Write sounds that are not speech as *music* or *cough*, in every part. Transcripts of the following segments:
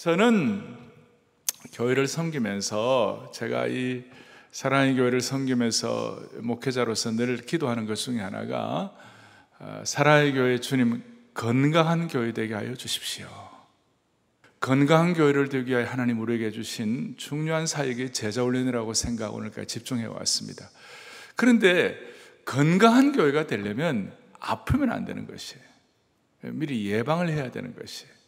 저는 교회를 섬기면서 제가 이 사랑의 교회를 섬기면서 목회자로서 늘 기도하는 것 중에 하나가 어, 사랑의 교회 주님 건강한 교회 되게 하여 주십시오. 건강한 교회를 되기 위해 하나님 우리에게 주신 중요한 사역이 제자 훈련이라고 생각 오늘까지 집중해 왔습니다. 그런데 건강한 교회가 되려면 아프면 안 되는 것이에요. 미리 예방을 해야 되는 것이에요.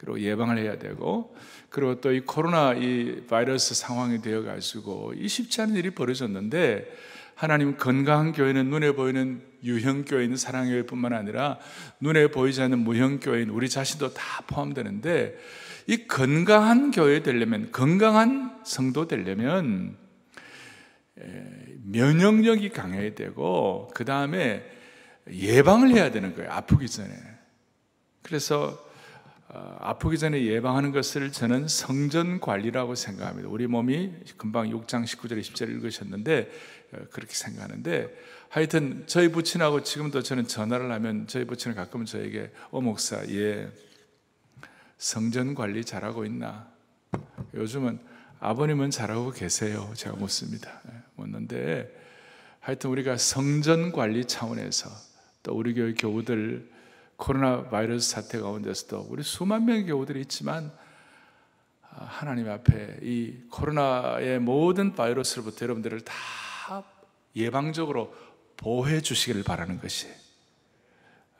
그리고 예방을 해야 되고 그리고 또 이 코로나 이 바이러스 상황이 되어 가지고 이 쉽지 않은 일이 벌어졌는데 하나님 건강한 교회는 눈에 보이는 유형 교회인 사랑 교회뿐만 아니라 눈에 보이지 않는 무형 교회인 우리 자신도 다 포함되는데 이 건강한 교회 되려면 건강한 성도 되려면 면역력이 강해야 되고 그 다음에 예방을 해야 되는 거예요 아프기 전에 그래서 아, 아프기 전에 예방하는 것을 저는 성전 관리라고 생각합니다. 우리 몸이 금방 6장 19절에 10절 읽으셨는데 어, 그렇게 생각하는데 하여튼 저희 부친하고 지금도 저는 전화를 하면 저희 부친은 가끔 저에게 어 목사 예 성전 관리 잘하고 있나 요즘은 아버님은 잘하고 계세요 제가 묻습니다 예, 묻는데 하여튼 우리가 성전 관리 차원에서 또 우리 교회 교우들 코로나 바이러스 사태 가운데서도 우리 수만 명의 교우들이 있지만 아, 하나님 앞에 이 코로나의 모든 바이러스로부터 여러분들을 다 예방적으로 보호해 주시기를 바라는 것이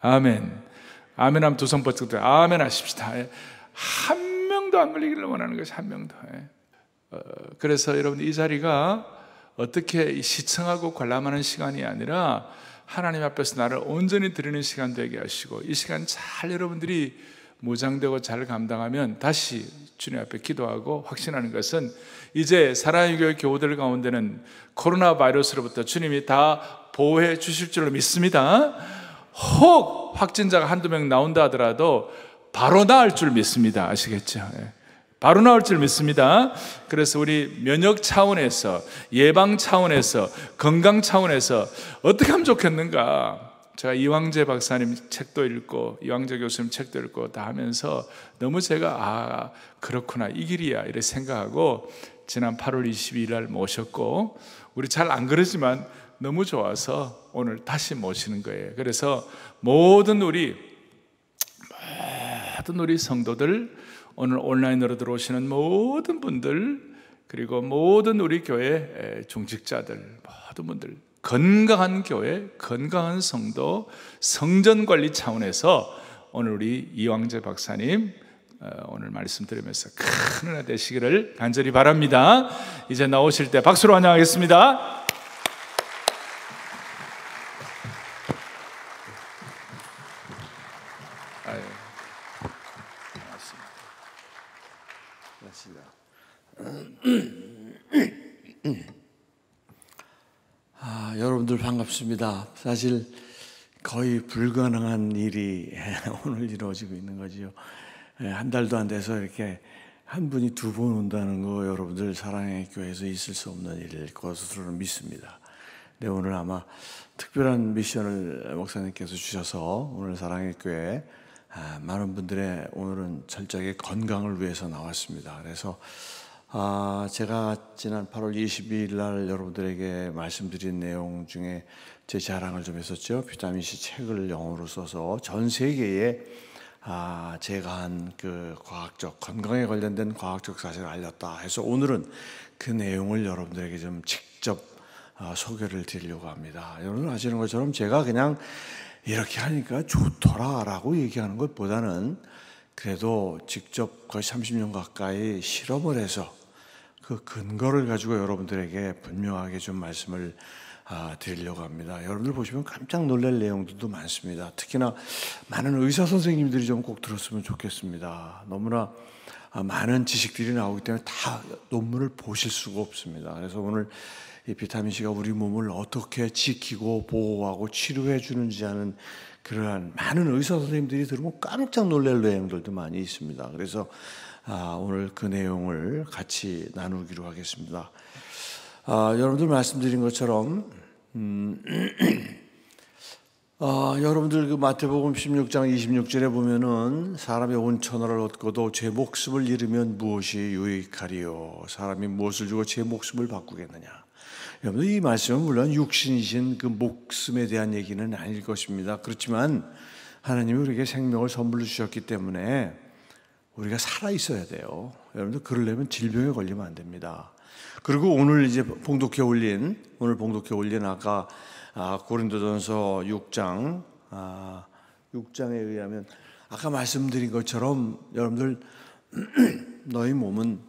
아멘. 아멘 하면 두손 뻗치고 아멘 하십시다. 예. 한 명도 안 걸리기를 원하는 것이 한 명도. 예. 어, 그래서 여러분 이 자리가 어떻게 시청하고 관람하는 시간이 아니라 하나님 앞에서 나를 온전히 드리는 시간 되게 하시고 이 시간 잘 여러분들이 무장되고 잘 감당하면 다시 주님 앞에 기도하고 확신하는 것은 이제 사랑의 교회 교우들 가운데는 코로나 바이러스로부터 주님이 다 보호해 주실 줄로 믿습니다. 혹 확진자가 한두 명 나온다 하더라도 바로 나을 줄 믿습니다. 아시겠죠? 예. 바로 나올 줄 믿습니다. 그래서 우리 면역 차원에서, 예방 차원에서, 건강 차원에서 어떻게 하면 좋겠는가? 제가 이황재 박사님 책도 읽고, 이황재 교수님 책도 읽고 다 하면서 너무 제가, 아, 그렇구나. 이 길이야. 이렇게 생각하고, 지난 8월 22일 날 모셨고, 우리 잘 안 그러지만 너무 좋아서 오늘 다시 모시는 거예요. 그래서 모든 우리, 모든 우리 성도들, 오늘 온라인으로 들어오시는 모든 분들 그리고 모든 우리 교회 중직자들 모든 분들 건강한 교회, 건강한 성도, 성전 관리 차원에서 오늘 우리 이왕재 박사님 어, 오늘 말씀드리면서 큰 은혜 되시기를 간절히 바랍니다. 이제 나오실 때 박수로 환영하겠습니다. 어렵습니다. 사실 거의 불가능한 일이 *laughs* 오늘 이루어지고 있는 거지요. 예, 한 달도 안 돼서 이렇게 한 분이 두 번 온다는 거 여러분들 사랑의 교회에서 있을 수 없는 일일 것으로 믿습니다. 근 네, 오늘 아마 특별한 미션을 목사님께서 주셔서 오늘 사랑의 교회 아, 많은 분들의 오늘은 철저하게 건강을 위해서 나왔습니다. 그래서 아, 제가 지난 8월 22일 날 여러분들에게 말씀드린 내용 중에 제 자랑을 좀 했었죠. 비타민 C 책을 영어로 써서 전 세계에 아, 제가 한 그 과학적 건강에 관련된 과학적 사실을 알렸다 해서 오늘은 그 내용을 여러분들에게 좀 직접 아, 소개를 드리려고 합니다. 여러분 아시는 것처럼 제가 그냥 이렇게 하니까 좋더라라고 얘기하는 것보다는 그래도 직접 거의 30년 가까이 실험을 해서 그 근거를 가지고 여러분들에게 분명하게 좀 말씀을 아, 드리려고 합니다. 여러분들 보시면 깜짝 놀랄 내용들도 많습니다. 특히나 많은 의사 선생님들이 좀 꼭 들었으면 좋겠습니다. 너무나 아, 많은 지식들이 나오기 때문에 다 논문을 보실 수가 없습니다. 그래서 오늘 이 비타민 C가 우리 몸을 어떻게 지키고 보호하고 치료해 주는지 하는 그러한 많은 의사 선생님들이 들으면 깜짝 놀랄 내용들도 많이 있습니다. 그래서 아, 오늘 그 내용을 같이 나누기로 하겠습니다. 아, 여러분들 말씀드린 것처럼 음, *clears throat* 아, 여러분들 그 마태복음 16장 26절에 보면은 사람이 온천하를 얻고도 제 목숨을 잃으면 무엇이 유익하리요? 사람이 무엇을 주고 제 목숨을 바꾸겠느냐? 여러분 이 말씀은 물론 육신이신 그 목숨에 대한 얘기는 아닐 것입니다. 그렇지만 하나님이 우리에게 생명을 선물로 주셨기 때문에 우리가 살아 있어야 돼요. 여러분들 그러려면 질병에 걸리면 안 됩니다. 그리고 오늘 이제 봉독해 올린 오늘 봉독해 올린 아까 아, 고린도전서 6장 아, 6장에 의하면 아까 말씀드린 것처럼 여러분들 *clears throat* 너희 몸은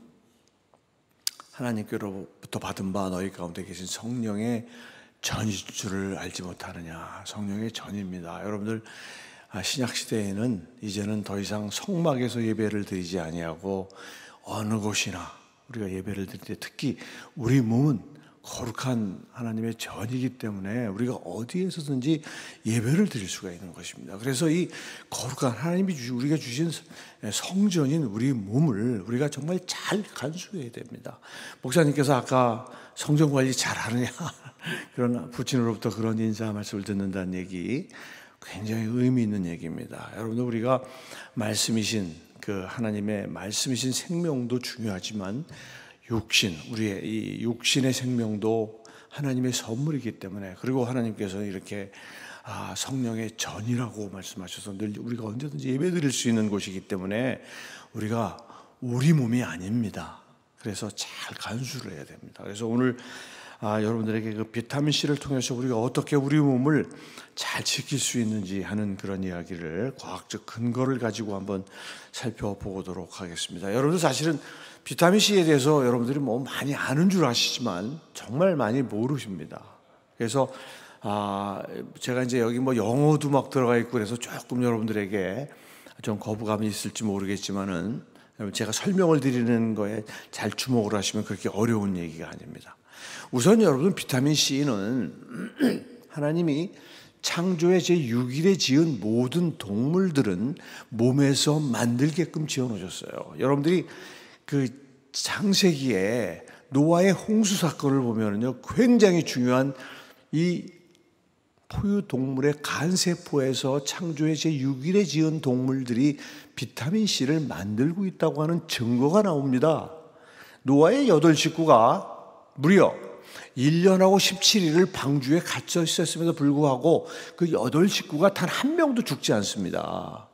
하나님께로부터 받은 바 너희 가운데 계신 성령의 전인 줄을 알지 못하느냐 성령의 전입니다. 여러분들 아, 신약 시대에는 이제는 더 이상 성막에서 예배를 드리지 아니하고 어느 곳이나 우리가 예배를 드릴 때 특히 우리 몸은 거룩한 하나님의 전이기 때문에 우리가 어디에서든지 예배를 드릴 수가 있는 것입니다. 그래서 이 거룩한 하나님이 주신 우리가 주신 예, 성전인 우리 몸을 우리가 정말 잘 간수해야 됩니다. 목사님께서 아까 성전 관리 잘하느냐 *laughs* 그런 부친으로부터 그런 인사 말씀을 듣는다는 얘기 굉장히 의미 있는 얘기입니다. 여러분들 우리가 말씀이신 그 하나님의 말씀이신 생명도 중요하지만 육신 우리의 이 육신의 생명도 하나님의 선물이기 때문에 그리고 하나님께서 이렇게 아, 성령의 전이라고 말씀하셔서 늘 우리가 언제든지 예배드릴 수 있는 곳이기 때문에 우리가 우리 몸이 아닙니다. 그래서 잘 간수를 해야 됩니다. 그래서 오늘 아, 여러분들에게 그 비타민 C를 통해서 우리가 어떻게 우리 몸을 잘 지킬 수 있는지 하는 그런 이야기를 과학적 근거를 가지고 한번 살펴보도록 하겠습니다. 여러분들 사실은 비타민 C에 대해서 여러분들이 뭐 많이 아는 줄 아시지만 정말 많이 모르십니다. 그래서 아, 제가 이제 여기 뭐 영어도 막 들어가 있고 그래서 조금 여러분들에게 좀 거부감이 있을지 모르겠지만은 제가 설명을 드리는 거에 잘 주목을 하시면 그렇게 어려운 얘기가 아닙니다. 우선 여러분 비타민 C는 하나님이 창조의 제 6일에 지은 모든 동물들은 몸에서 만들게끔 지어 놓으셨어요. 여러분들이 그 창세기에 노아의 홍수 사건을 보면요 은 굉장히 중요한 이 포유 동물의 간세포에서 창조의 제6일에 지은 동물들이 비타민 C를 만들고 있다고 하는 증거가 나옵니다. 노아의 여덟 식구가 무려 1년하고 17일을 방주에 갇혀 있었음에도 불구하고 그 여덟 식구가 단 한 명도 죽지 않습니다.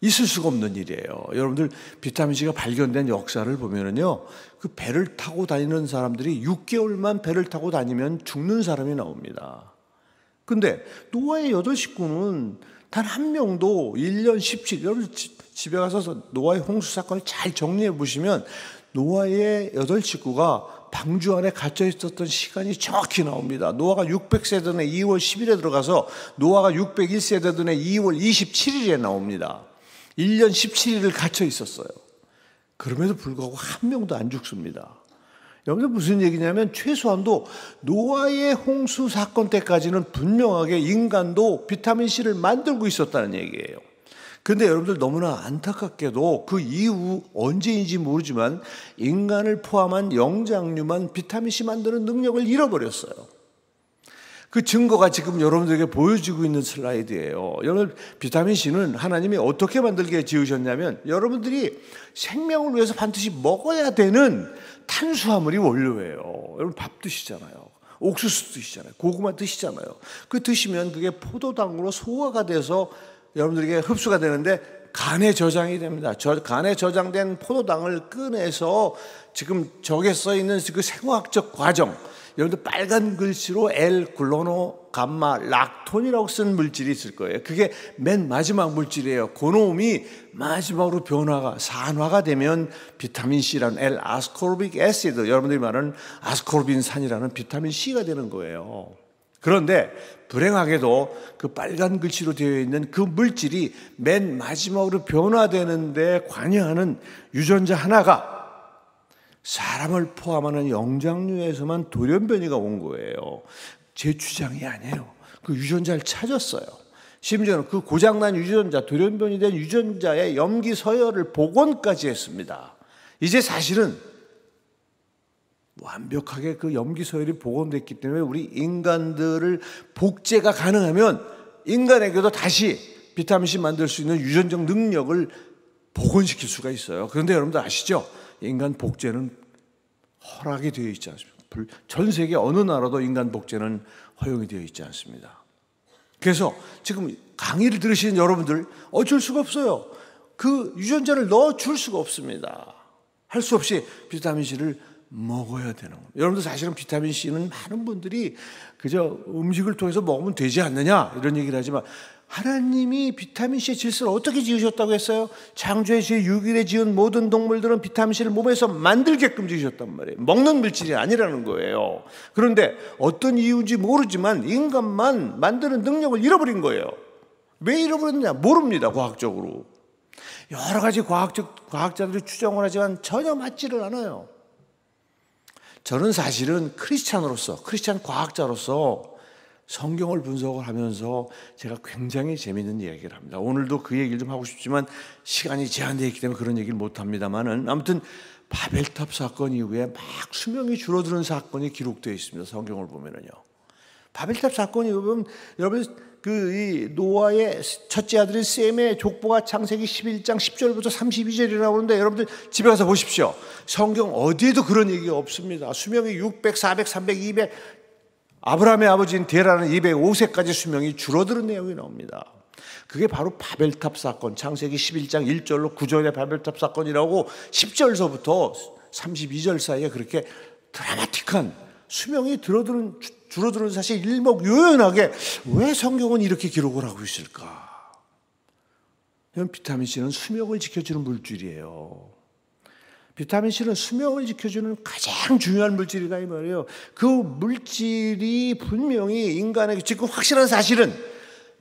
있을 수가 없는 일이에요. 여러분들 비타민C가 발견된 역사를 보면은요, 그 배를 타고 다니는 사람들이 6개월만 배를 타고 다니면 죽는 사람이 나옵니다. 근데 노아의 여덟 식구는 단 한 명도 1년 17, 여러분 집에 가서 노아의 홍수 사건을 잘 정리해 보시면 노아의 여덟 식구가 방주 안에 갇혀 있었던 시간이 정확히 나옵니다. 노아가 600세 전에 2월 10일에 들어가서 노아가 601세 전에 2월 27일에 나옵니다. 1년 17일을 갇혀 있었어요. 그럼에도 불구하고 한 명도 안 죽습니다. 여기서 무슨 얘기냐면 최소한도 노아의 홍수 사건 때까지는 분명하게 인간도 비타민 C를 만들고 있었다는 얘기예요. 근데 여러분들 너무나 안타깝게도 그 이후 언제인지 모르지만 인간을 포함한 영장류만 비타민C 만드는 능력을 잃어버렸어요. 그 증거가 지금 여러분들에게 보여지고 있는 슬라이드예요. 여러분 비타민 C는 하나님이 어떻게 만들게 지으셨냐면 여러분들이 생명을 위해서 반드시 먹어야 되는 탄수화물이 원료예요. 여러분 밥 드시잖아요. 옥수수 드시잖아요. 고구마 드시잖아요. 그 드시면 그게 포도당으로 소화가 돼서 여러분들에게 흡수가 되는데 간에 저장이 됩니다. 저, 간에 저장된 포도당을 꺼내서 지금 저게 써 있는 그 생화학적 과정, 여러분들 빨간 글씨로 L 글로노 감마 락톤이라고 쓴 물질이 있을 거예요. 그게 맨 마지막 물질이에요. 고놈이 마지막으로 변화가 산화가 되면 비타민 C라는 L 아스코르빅 애시드 여러분들이 말하는 아스코르빈산이라는 비타민 C가 되는 거예요. 그런데 불행하게도 그 빨간 글씨로 되어 있는 그 물질이 맨 마지막으로 변화되는데 관여하는 유전자 하나가 사람을 포함하는 영장류에서만 돌연변이가 온 거예요. 제 주장이 아니에요. 그 유전자를 찾았어요. 심지어는 그 고장난 유전자, 돌연변이 된 유전자의 염기 서열을 복원까지 했습니다. 이제 사실은 완벽하게 그 염기서열이 복원됐기 때문에 우리 인간들을 복제가 가능하면 인간에게도 다시 비타민C 만들 수 있는 유전적 능력을 복원시킬 수가 있어요. 그런데 여러분들 아시죠? 인간 복제는 허락이 되어 있지 않습니다. 전 세계 어느 나라도 인간 복제는 허용이 되어 있지 않습니다. 그래서 지금 강의를 들으시는 여러분들 어쩔 수가 없어요. 그 유전자를 넣어줄 수가 없습니다. 할 수 없이 비타민C를 먹어야 되는 겁니다. 여러분들 사실은 비타민 C는 많은 분들이 그저 음식을 통해서 먹으면 되지 않느냐 이런 얘기를 하지만 하나님이 비타민 C의 질서를 어떻게 지으셨다고 했어요? 창조의 시 6일에 지은 모든 동물들은 비타민 C를 몸에서 만들게끔 지으셨단 말이에요. 먹는 물질이 아니라는 거예요. 그런데 어떤 이유인지 모르지만 인간만 만드는 능력을 잃어버린 거예요. 왜 잃어버렸느냐? 모릅니다. 과학적으로. 여러 가지 과학적 과학자들이 추정을 하지만 전혀 맞지를 않아요. 저는 사실은 크리스찬으로서, 크리스찬 과학자로서 성경을 분석을 하면서 제가 굉장히 재밌는 이야기를 합니다. 오늘도 그 얘기를 좀 하고 싶지만 시간이 제한되어 있기 때문에 그런 얘기를 못 합니다만은 아무튼 바벨탑 사건 이후에 막 수명이 줄어드는 사건이 기록되어 있습니다. 성경을 보면은요. 바벨탑 사건이 보면 여러분 그 노아의 첫째 아들인 셈의 족보가 창세기 11장 10절부터 32절이라고 하는데 여러분들 집에 가서 보십시오. 성경 어디에도 그런 얘기가 없습니다. 수명이 600, 400, 300, 200 아브라함의 아버지인 데라는 205세까지 수명이 줄어드는 내용이 나옵니다. 그게 바로 바벨탑 사건, 창세기 11장 1절로 9절의 바벨탑 사건이라고 10절서부터 32절 사이에 그렇게 드라마틱한 수명이 들어드는 줄어드는 사실 일목요연하게 왜 성경은 이렇게 기록을 하고 있을까? 비타민 C는 수명을 지켜주는 물질이에요. 비타민 C는 수명을 지켜주는 가장 중요한 물질이다 이 말이에요. 그 물질이 분명히 인간에게 지금 확실한 사실은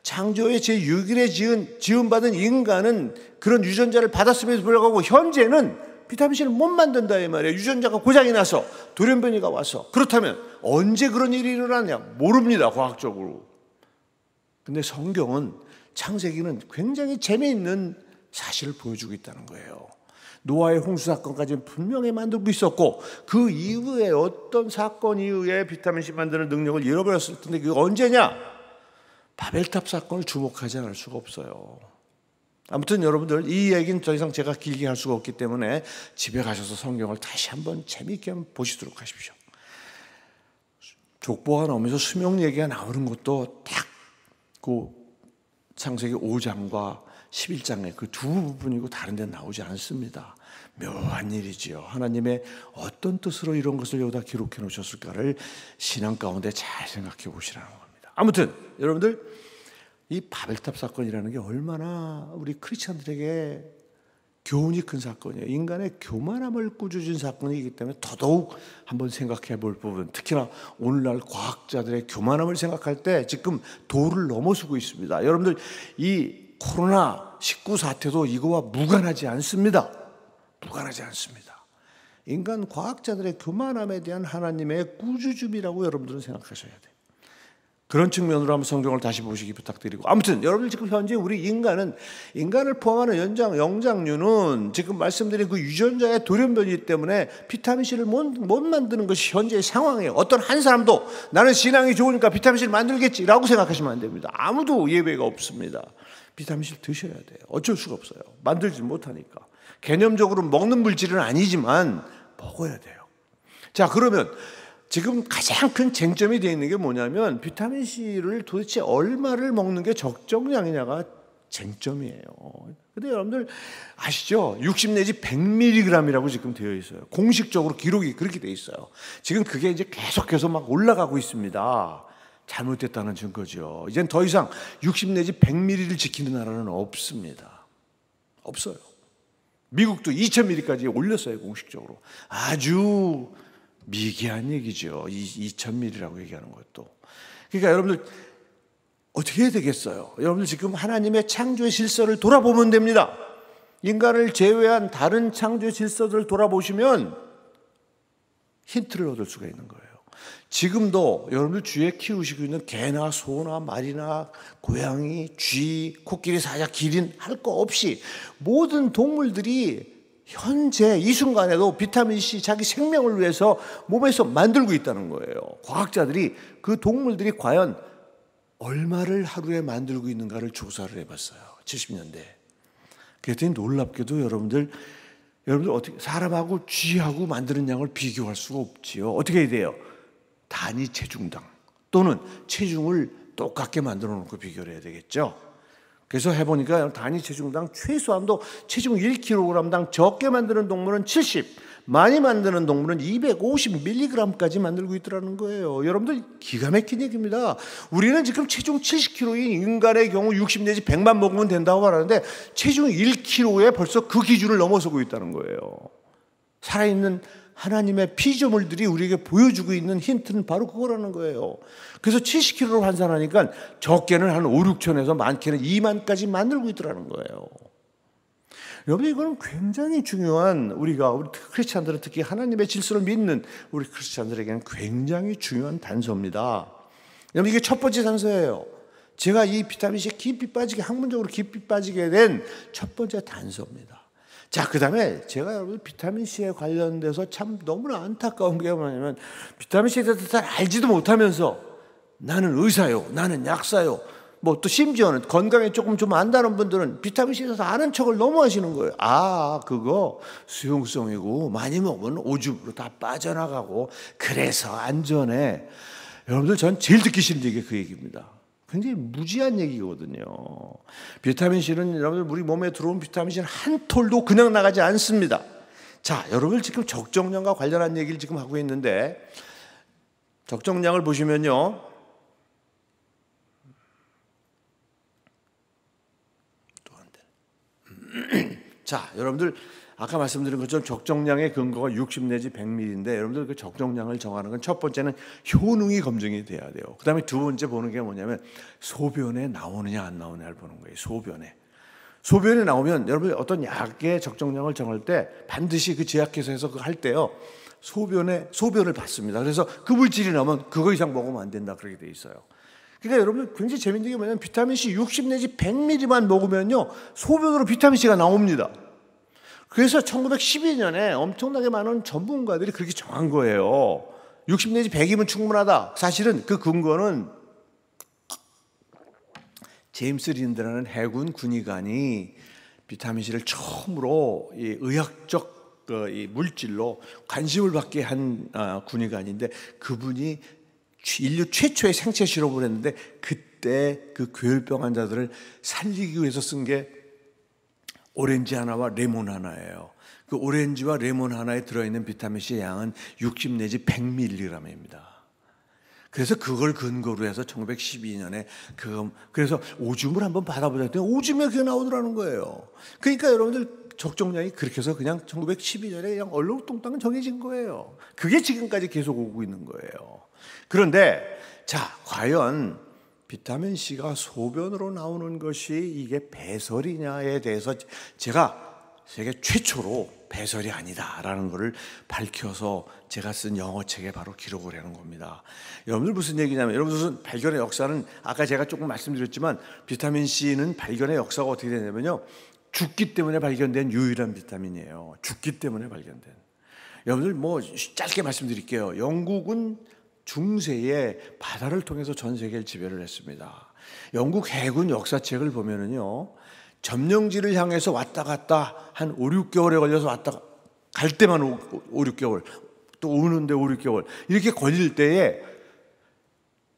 창조의 제 6일에 지은 지음 받은 인간은 그런 유전자를 받았음에도 불구하고 현재는 비타민 C를 못 만든다 이 말이에요. 유전자가 고장이 나서 돌연변이가 와서 그렇다면 언제 그런 일이 일어났냐 모릅니다 과학적으로. 근데 성경은 창세기는 굉장히 재미있는 사실을 보여주고 있다는 거예요. 노아의 홍수 사건까지는 분명히 만들고 있었고 그 이후에 어떤 사건 이후에 비타민 C 만드는 능력을 잃어버렸을 텐데 그게 언제냐? 바벨탑 사건을 주목하지 않을 수가 없어요. 아무튼 여러분들 이 얘기는 더 이상 제가 길게 할 수가 없기 때문에 집에 가셔서 성경을 다시 한번 재미있게 보시도록 하십시오. 족보가 나오면서 수명 얘기가 나오는 것도 딱 그 창세기 5장과 11장의 그 두 부분이고 다른 데는 나오지 않습니다. 묘한 일이지요. 하나님의 어떤 뜻으로 이런 것을 여기다 기록해 놓으셨을까를 신앙 가운데 잘 생각해 보시라는 겁니다. 아무튼 여러분들 이 바벨탑 사건이라는 게 얼마나 우리 크리스천들에게 교훈이 큰 사건이에요. 인간의 교만함을 꾸짖은 사건이기 때문에 더더욱 한번 생각해 볼 부분. 특히나 오늘날 과학자들의 교만함을 생각할 때 지금 도를 넘어서고 있습니다. 여러분들 이 코로나 19 사태도 이거와 무관하지 않습니다. 무관하지 않습니다. 인간 과학자들의 교만함에 대한 하나님의 꾸짖음이라고 여러분들은 생각하셔야 돼요. 그런 측면으로 한번 성경을 다시 보시기 부탁드리고 아무튼 여러분 지금 현재 우리 인간은 인간을 포함하는 연장 영장류는 지금 말씀드린 그 유전자의 돌연변이 때문에 비타민 C를 못, 못 만드는 것이 현재의 상황이에요. 어떤 한 사람도 나는 신앙이 좋으니까 비타민 C를 만들겠지라고 생각하시면 안 됩니다. 아무도 예외가 없습니다. 비타민 C를 드셔야 돼요. 어쩔 수가 없어요. 만들지 못하니까 개념적으로 먹는 물질은 아니지만 먹어야 돼요. 자 그러면 지금 가장 큰 쟁점이 되어 있는 게 뭐냐면 비타민 C를 도대체 얼마를 먹는 게 적정량이냐가 쟁점이에요. 근데 여러분들 아시죠? 60 내지 100mg이라고 지금 되어 있어요. 공식적으로 기록이 그렇게 되어 있어요. 지금 그게 이제 계속해서 막 올라가고 있습니다. 잘못됐다는 증거죠. 이젠 더 이상 60 내지 100ml를 지키는 나라는 없습니다. 없어요. 미국도 2000ml까지 올렸어요, 공식적으로. 아주 미개한 얘기죠. 2000mm라고 얘기하는 것도. 그러니까 여러분들 어떻게 해야 되겠어요? 여러분들 지금 하나님의 창조의 질서를 돌아보면 됩니다. 인간을 제외한 다른 창조의 질서들을 돌아보시면 힌트를 얻을 수가 있는 거예요. 지금도 여러분들 주에 키우시고 있는 개나 소나 말이나 고양이, 쥐, 코끼리, 사자, 기린 할 거 없이 모든 동물들이 현재 이 순간에도 비타민C 자기 생명을 위해서 몸에서 만들고 있다는 거예요. 과학자들이 그 동물들이 과연 얼마를 하루에 만들고 있는가를 조사를 해봤어요. 70년대. 그랬더니 놀랍게도 여러분들, 여러분들 어떻게, 사람하고 쥐하고 만드는 양을 비교할 수가 없지요. 어떻게 해야 돼요? 단위 체중당 또는 체중을 똑같게 만들어 놓고 비교를 해야 되겠죠. 그래서 해보니까 단위 체중당 최소한도 체중 1kg당 적게 만드는 동물은 70, 많이 만드는 동물은 250mg까지 만들고 있더라는 거예요. 여러분들 기가 막힌 얘기입니다. 우리는 지금 체중 70kg인 인간의 경우 60 내지 100만 먹으면 된다고 말하는데 체중 1kg에 벌써 그 기준을 넘어서고 있다는 거예요. 살아있는 하나님의 피조물들이 우리에게 보여주고 있는 힌트는 바로 그거라는 거예요. 그래서 70kg로 환산하니까 적게는 한 5, 6천에서 많게는 2만까지 만들고 있더라는 거예요. 여러분 이거는 굉장히 중요한 우리가 우리 크리스찬들은 특히 하나님의 질서를 믿는 우리 크리스찬들에게는 굉장히 중요한 단서입니다. 여러분 이게 첫 번째 단서예요. 제가 이 비타민 C 깊이 빠지게 학문적으로 깊이 빠지게 된 첫 번째 단서입니다. 자, 그 다음에 제가 여러분 비타민C에 관련돼서 참 너무나 안타까운 게 뭐냐면 비타민C에 대해서 잘 알지도 못하면서 나는 의사요, 나는 약사요, 뭐 또 심지어는 건강에 조금 좀 안다는 분들은 비타민C에 대해서 아는 척을 너무 하시는 거예요. 아, 그거 수용성이고 많이 먹으면 오줌으로 다 빠져나가고 그래서 안전해. 여러분들 전 제일 듣기 싫은 얘기 그 얘기입니다. 굉장히 무지한 얘기거든요. 비타민 C는 여러분들 우리 몸에 들어온 비타민 C는 한 톨도 그냥 나가지 않습니다. 자, 여러분 지금 적정량과 관련한 얘기를 지금 하고 있는데 적정량을 보시면요. 음. *clears throat* 자, 여러분들 아까 말씀드린 것처럼 적정량의 근거가 60 내지 100ml인데 여러분들 그 적정량을 정하는 건 첫 번째는 효능이 검증이 돼야 돼요. 그다음에 두 번째 보는 게 뭐냐면 소변에 나오느냐 안 나오느냐를 보는 거예요. 소변에. 소변에 나오면 여러분 어떤 약의 적정량을 정할 때 반드시 그 제약회사에서 그 할 때요. 소변에 소변을 받습니다 그래서 그 물질이 나오면 그거 이상 먹으면 안 된다 그렇게 돼 있어요. 그러니까 여러분 굉장히 재밌는 게 뭐냐면 비타민 C 60 내지 100ml만 먹으면요. 소변으로 비타민 C가 나옵니다. 그래서 1912년에 엄청나게 많은 전문가들이 그렇게 정한 거예요. 60 내지 100이면 충분하다. 사실은 그 근거는 제임스 린드라는 해군 군의관이 비타민C를 처음으로 이 의학적 그 이 물질로 관심을 받게 한 아, 군의관인데 그분이 인류 최초의 생체 실험을 했는데 그때 그 괴혈병 환자들을 살리기 위해서 쓴게 오렌지 하나와 레몬 하나예요. 그 오렌지와 레몬 하나에 들어있는 비타민C의 양은 60 내지 100mg입니다. 그래서 그걸 근거로 해서 1912년에 그 그래서 오줌을 한번 받아보자 했더니 오줌에 그게 나오더라는 거예요. 그러니까 여러분들 적정량이 그렇게 해서 그냥 1912년에 그냥 얼룩뚱땅 정해진 거예요. 그게 지금까지 계속 오고 있는 거예요. 그런데 자 과연 비타민 C가 소변으로 나오는 것이 이게 배설이냐에 대해서 제가 세계 최초로 배설이 아니다라는 것을 밝혀서 제가 쓴 영어책에 바로 기록을 하는 겁니다. 여러분들 무슨 얘기냐면 여러분 무슨 발견의 역사는 아까 제가 조금 말씀드렸지만 비타민 C는 발견의 역사가 어떻게 되냐면요. 죽기 때문에 발견된 유일한 비타민이에요. 죽기 때문에 발견된. 여러분들 뭐 짧게 말씀드릴게요. 영국은 중세에 바다를 통해서 전 세계를 지배를 했습니다. 영국 해군 역사책을 보면은요. 점령지를 향해서 왔다 갔다 한 5, 6개월에 걸려서 왔다 갈 때만 5, 6개월 또 오는데 5, 6개월 이렇게 걸릴 때에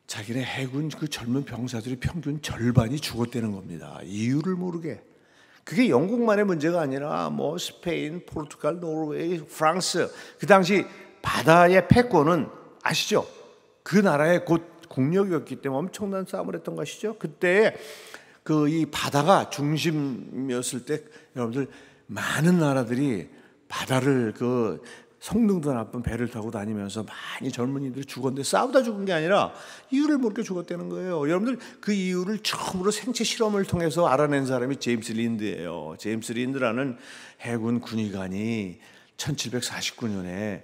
자기네 해군 그 젊은 병사들이 평균 절반이 죽었다는 겁니다. 이유를 모르게. 그게 영국만의 문제가 아니라 뭐 스페인, 포르투갈, 노르웨이, 프랑스 그 당시 바다의 패권은 아시죠? 그 나라에 곧 국력이었기 때문에 엄청난 싸움을 했던 것이죠. 그때 그이 바다가 중심이었을 때 여러분들 많은 나라들이 바다를 그 성능도 나쁜 배를 타고 다니면서 많이 젊은이들이 죽었는데 싸우다 죽은 게 아니라 이유를 모르게 죽었다는 거예요. 여러분들 그 이유를 처음으로 생체 실험을 통해서 알아낸 사람이 제임스 린드예요. 제임스 린드라는 해군 군의관이 1749년에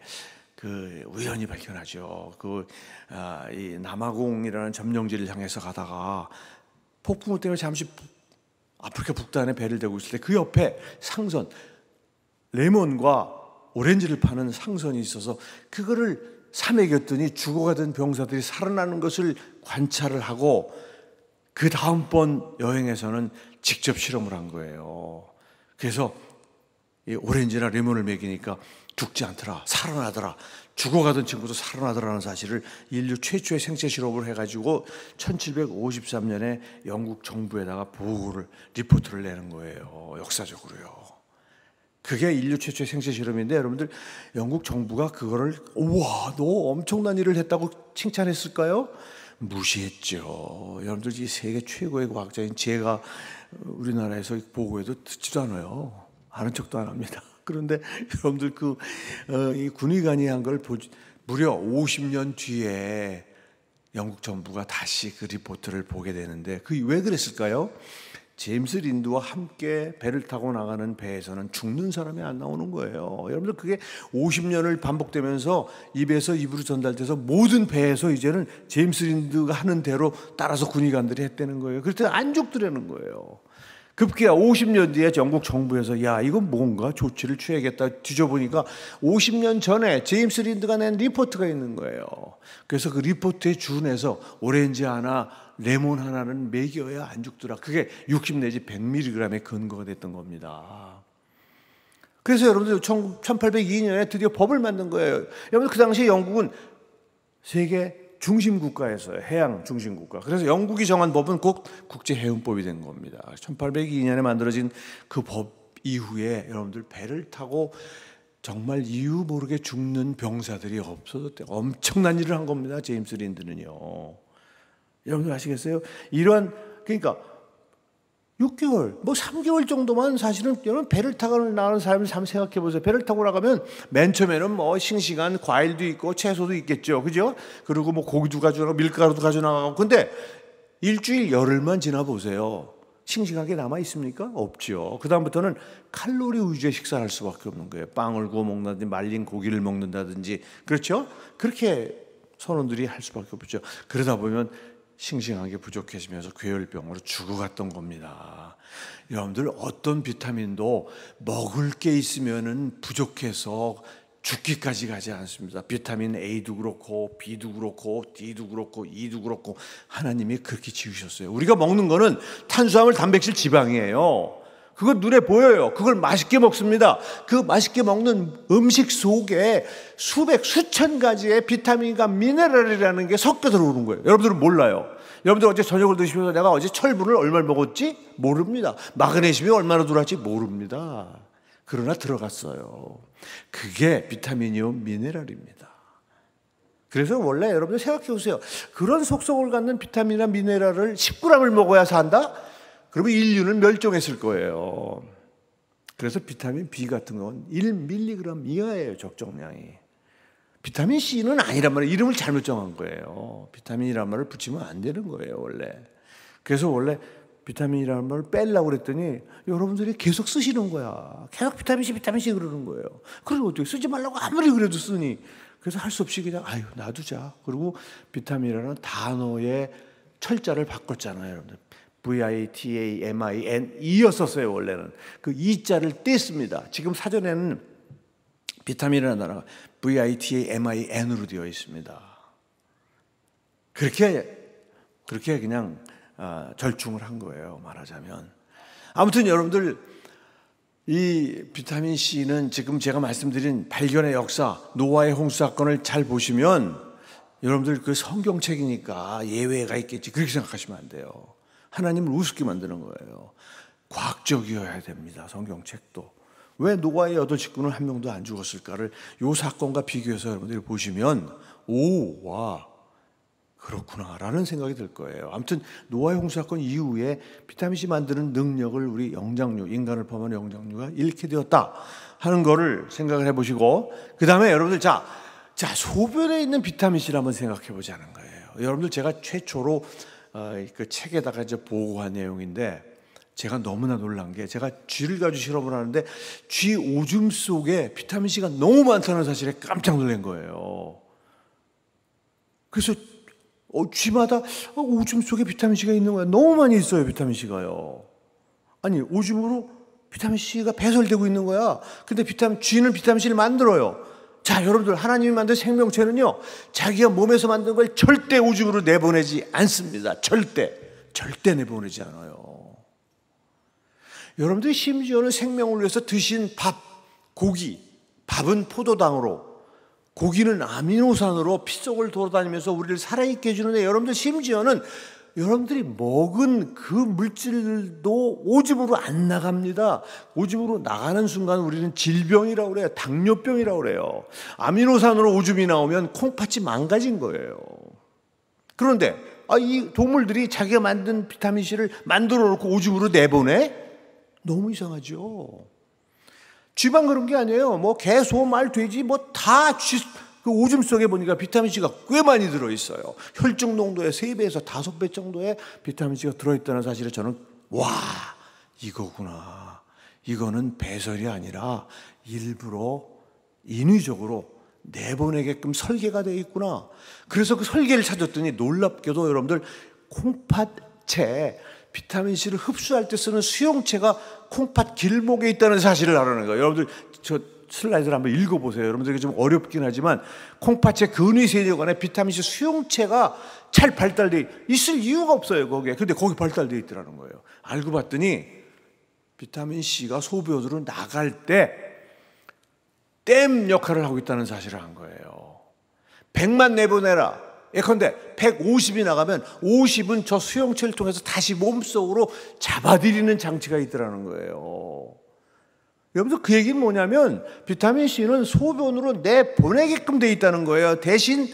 그 우연히 발견하죠. 그 아, 남아공이라는 점령지를 향해서 가다가 폭풍 때문에 잠시 아프리카 북단에 배를 대고 있을 때 그 옆에 상선 레몬과 오렌지를 파는 상선이 있어서 그거를 사먹였더니 죽어가던 병사들이 살아나는 것을 관찰을 하고 그 다음번 여행에서는 직접 실험을 한 거예요. 그래서 이 오렌지나 레몬을 먹이니까 죽지 않더라, 살아나더라. 죽어가던 친구도 살아나더라는 사실을 인류 최초의 생체 실험을 해가지고 1753년에 영국 정부에다가 보고를 리포트를 내는 거예요. 역사적으로요. 그게 인류 최초의 생체 실험인데 여러분들 영국 정부가 그거를 우와 너 엄청난 일을 했다고 칭찬했을까요? 무시했죠. 여러분들 이 세계 최고의 과학자인 제가 우리나라에서 보고해도 듣지도 않아요. 아는 척도 안 합니다. 그런데 여러분들 그 어, 이 군의관이 한 걸 보지, 무려 50년 뒤에 영국 정부가 다시 그 리포트를 보게 되는데 그 왜 그랬을까요? 제임스 린드와 함께 배를 타고 나가는 배에서는 죽는 사람이 안 나오는 거예요. 여러분들 그게 50년을 반복되면서 입에서 입으로 전달돼서 모든 배에서 이제는 제임스 린드가 하는 대로 따라서 군의관들이 했다는 거예요. 그랬더니안 죽더라는 거예요. 급기야 50년 뒤에 전국 정부에서 야 이건 뭔가 조치를 취해야겠다 뒤져보니까 50년 전에 제임스 린드가 낸 리포트가 있는 거예요. 그래서 그 리포트에 준해서 오렌지 하나 레몬 하나는 먹여야 안 죽더라. 그게 60 내지 100mg의 근거가 됐던 겁니다. 그래서 여러분들 1802년에 드디어 법을 만든 거예요. 여러분 그 당시 영국은 세계 중심 국가에서요. 해양 중심 국가. 그래서 영국이 정한 법은 꼭 국제 해운법이 된 겁니다. 1802년에 만들어진 그 법 이후에 여러분들 배를 타고 정말 이유 모르게 죽는 병사들이 없어졌대. 엄청난 일을 한 겁니다. 제임스 린드는요. 여러분들 아시겠어요? 이러한 그러니까 6개월, 뭐 3개월 정도만 사실은 여러분 배를 타고 나가는 사람을 잠 생각해 보세요. 배를 타고 나가면 맨 처음에는 뭐 싱싱한 과일도 있고 채소도 있겠죠. 그죠? 그리고 뭐 고기도 가져나가고 밀가루도 가져나가고. 근데 일주일 열흘만 지나 보세요. 싱싱하게 남아 있습니까? 없죠. 그다음부터는 칼로리 위주의 식사를 할 수밖에 없는 거예요. 빵을 구워 먹는다든지 말린 고기를 먹는다든지. 그렇죠? 그렇게 선원들이 할 수밖에 없죠. 그러다 보면 싱싱하게 부족해지면서 괴혈병으로 죽어갔던 겁니다. 여러분들 어떤 비타민도 먹을 게 있으면은 부족해서 죽기까지 가지 않습니다. 비타민 A도 그렇고 B도 그렇고 D도 그렇고 E도 그렇고 하나님이 그렇게 지으셨어요. 우리가 먹는 거는 탄수화물, 단백질, 지방이에요. 그거 눈에 보여요. 그걸 맛있게 먹습니다. 그 맛있게 먹는 음식 속에 수백, 수천 가지의 비타민과 미네랄이라는 게 섞여 들어오는 거예요. 여러분들은 몰라요. 여러분들 어제 저녁을 드시면서 내가 어제 철분을 얼마를 먹었지? 모릅니다. 마그네슘이 얼마나 들어왔지? 모릅니다. 그러나 들어갔어요. 그게 비타민이요, 미네랄입니다. 그래서 원래 여러분들 생각해 보세요. 그런 속성을 갖는 비타민이나 미네랄을 10g을 먹어야 산다? 그러면 인류는 멸종했을 거예요. 그래서 비타민 B 같은 건 1mg 이하예요, 적정량이. 비타민 C는 아니란 말이에요. 이름을 잘못 정한 거예요. 비타민이란 말을 붙이면 안 되는 거예요, 원래. 그래서 원래 비타민이라는 말 빼려고 그랬더니 여러분들이 계속 쓰시는 거야. 계속 비타민 C, 비타민 C 그러는 거예요. 그래서 어떻게 쓰지 말라고 아무리 그래도 쓰니. 그래서 할 수 없이 그냥 아유 놔두자. 그리고 비타민이라는 단어의 철자를 바꿨잖아요, 여러분들. V-I-T-A-M-I-N 이어서 써요 원래는 그 E자를 뗐습니다 지금 사전에는 비타민이라는 단어가 V-I-T-A-M-I-N으로 되어 있습니다 그렇게 그렇게 그냥 어, 절충을 한 거예요 말하자면 아무튼 여러분들 이 비타민 C는 지금 제가 말씀드린 발견의 역사 노아의 홍수 사건을 잘 보시면 여러분들 그 성경책이니까 예외가 있겠지 그렇게 생각하시면 안 돼요 하나님을 우습게 만드는 거예요. 과학적이어야 됩니다. 성경책도. 왜 노아의 여덟 직군은 한 명도 안 죽었을까를 요 사건과 비교해서 여러분들이 보시면 오, 와, 그렇구나라는 생각이 들 거예요. 아무튼 노아 홍수 사건 이후에 비타민C 만드는 능력을 우리 영장류, 인간을 포함한 영장류가 잃게 되었다 하는 거를 생각을 해보시고 그 다음에 여러분들 자, 자 소변에 있는 비타민C를 한번 생각해보자는 거예요. 여러분들 제가 최초로 어, 그 책에다가 이제 보고한 내용인데 제가 너무나 놀란 게 제가 쥐를 가지고 실험을 하는데 쥐 오줌 속에 비타민 C가 너무 많다는 사실에 깜짝 놀란 거예요. 그래서 어, 쥐마다 어, 오줌 속에 비타민 C가 있는 거야. 너무 많이 있어요 비타민 C가요. 아니 오줌으로 비타민 C가 배설되고 있는 거야. 근데 비타민 쥐는 비타민 C를 만들어요. 자, 여러분들, 하나님이 만든 생명체는요, 자기가 몸에서 만든 걸 절대 우주로 내보내지 않습니다. 절대. 절대 내보내지 않아요. 여러분들 심지어는 생명을 위해서 드신 밥, 고기, 밥은 포도당으로, 고기는 아미노산으로 피 속을 돌아다니면서 우리를 살아있게 해주는데 여러분들 심지어는 여러분들이 먹은 그 물질도 오줌으로 안 나갑니다. 오줌으로 나가는 순간 우리는 질병이라고 그래요. 당뇨병이라고 그래요. 아미노산으로 오줌이 나오면 콩팥이 망가진 거예요. 그런데 아, 이 동물들이 자기가 만든 비타민C를 만들어 놓고 오줌으로 내보내? 너무 이상하죠. 쥐만 그런 게 아니에요. 뭐 개, 소, 말, 돼지 뭐 다 쥐... 그 오줌 속에 보니까 비타민C가 꽤 많이 들어있어요. 혈중 농도의 3배에서 5배 정도의 비타민C가 들어있다는 사실을 저는, 와, 이거구나. 이거는 배설이 아니라 일부러 인위적으로 내보내게끔 설계가 되어 있구나. 그래서 그 설계를 찾았더니 놀랍게도 여러분들 콩팥채 비타민 C를 흡수할 때 쓰는 수용체가 콩팥 길목에 있다는 사실을 알아는 거예요. 여러분들 저 슬라이드를 한번 읽어보세요. 여러분들에게 좀 어렵긴 하지만 콩팥의 근위 세포관에 비타민C 수용체가 잘 발달돼 있을 이유가 없어요 거기에. 근데 거기 발달돼 있더라는 거예요. 알고 봤더니 비타민C가 소변으로 나갈 때 땜 역할을 하고 있다는 사실을 한 거예요. 100만 내보내라. 예컨대 150이 나가면 50은 저 수용체를 통해서 다시 몸속으로 잡아들이는 장치가 있더라는 거예요. 여기서 그 얘기는 뭐냐면 비타민 C는 소변으로 내 보내게끔 돼 있다는 거예요. 대신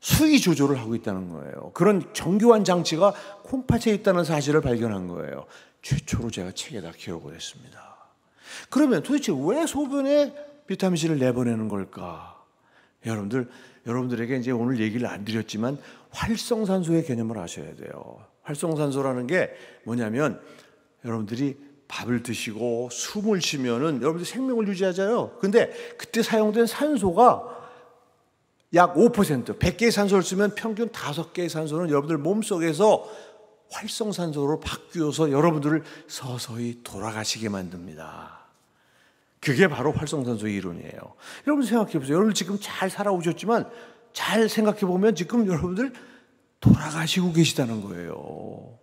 수위 조절을 하고 있다는 거예요. 그런 정교한 장치가 콩팥에 있다는 사실을 발견한 거예요. 최초로 제가 책에다 기억을 했습니다. 그러면 도대체 왜 소변에 비타민 C를 내보내는 걸까? 여러분들 여러분들에게 이제 오늘 얘기를 안 드렸지만 활성산소의 개념을 아셔야 돼요. 활성산소라는 게 뭐냐면 여러분들이 밥을 드시고 숨을 쉬면은 여러분들 생명을 유지하잖아요. 근데 그때 사용된 산소가 약 5%, 100개의 산소를 쓰면 평균 5개의 산소는 여러분들 몸속에서 활성산소로 바뀌어서 여러분들을 서서히 돌아가시게 만듭니다. 그게 바로 활성산소 이론이에요. 여러분 생각해 보세요. 여러분 지금 잘 살아오셨지만 잘 생각해 보면 지금 여러분들 돌아가시고 계시다는 거예요.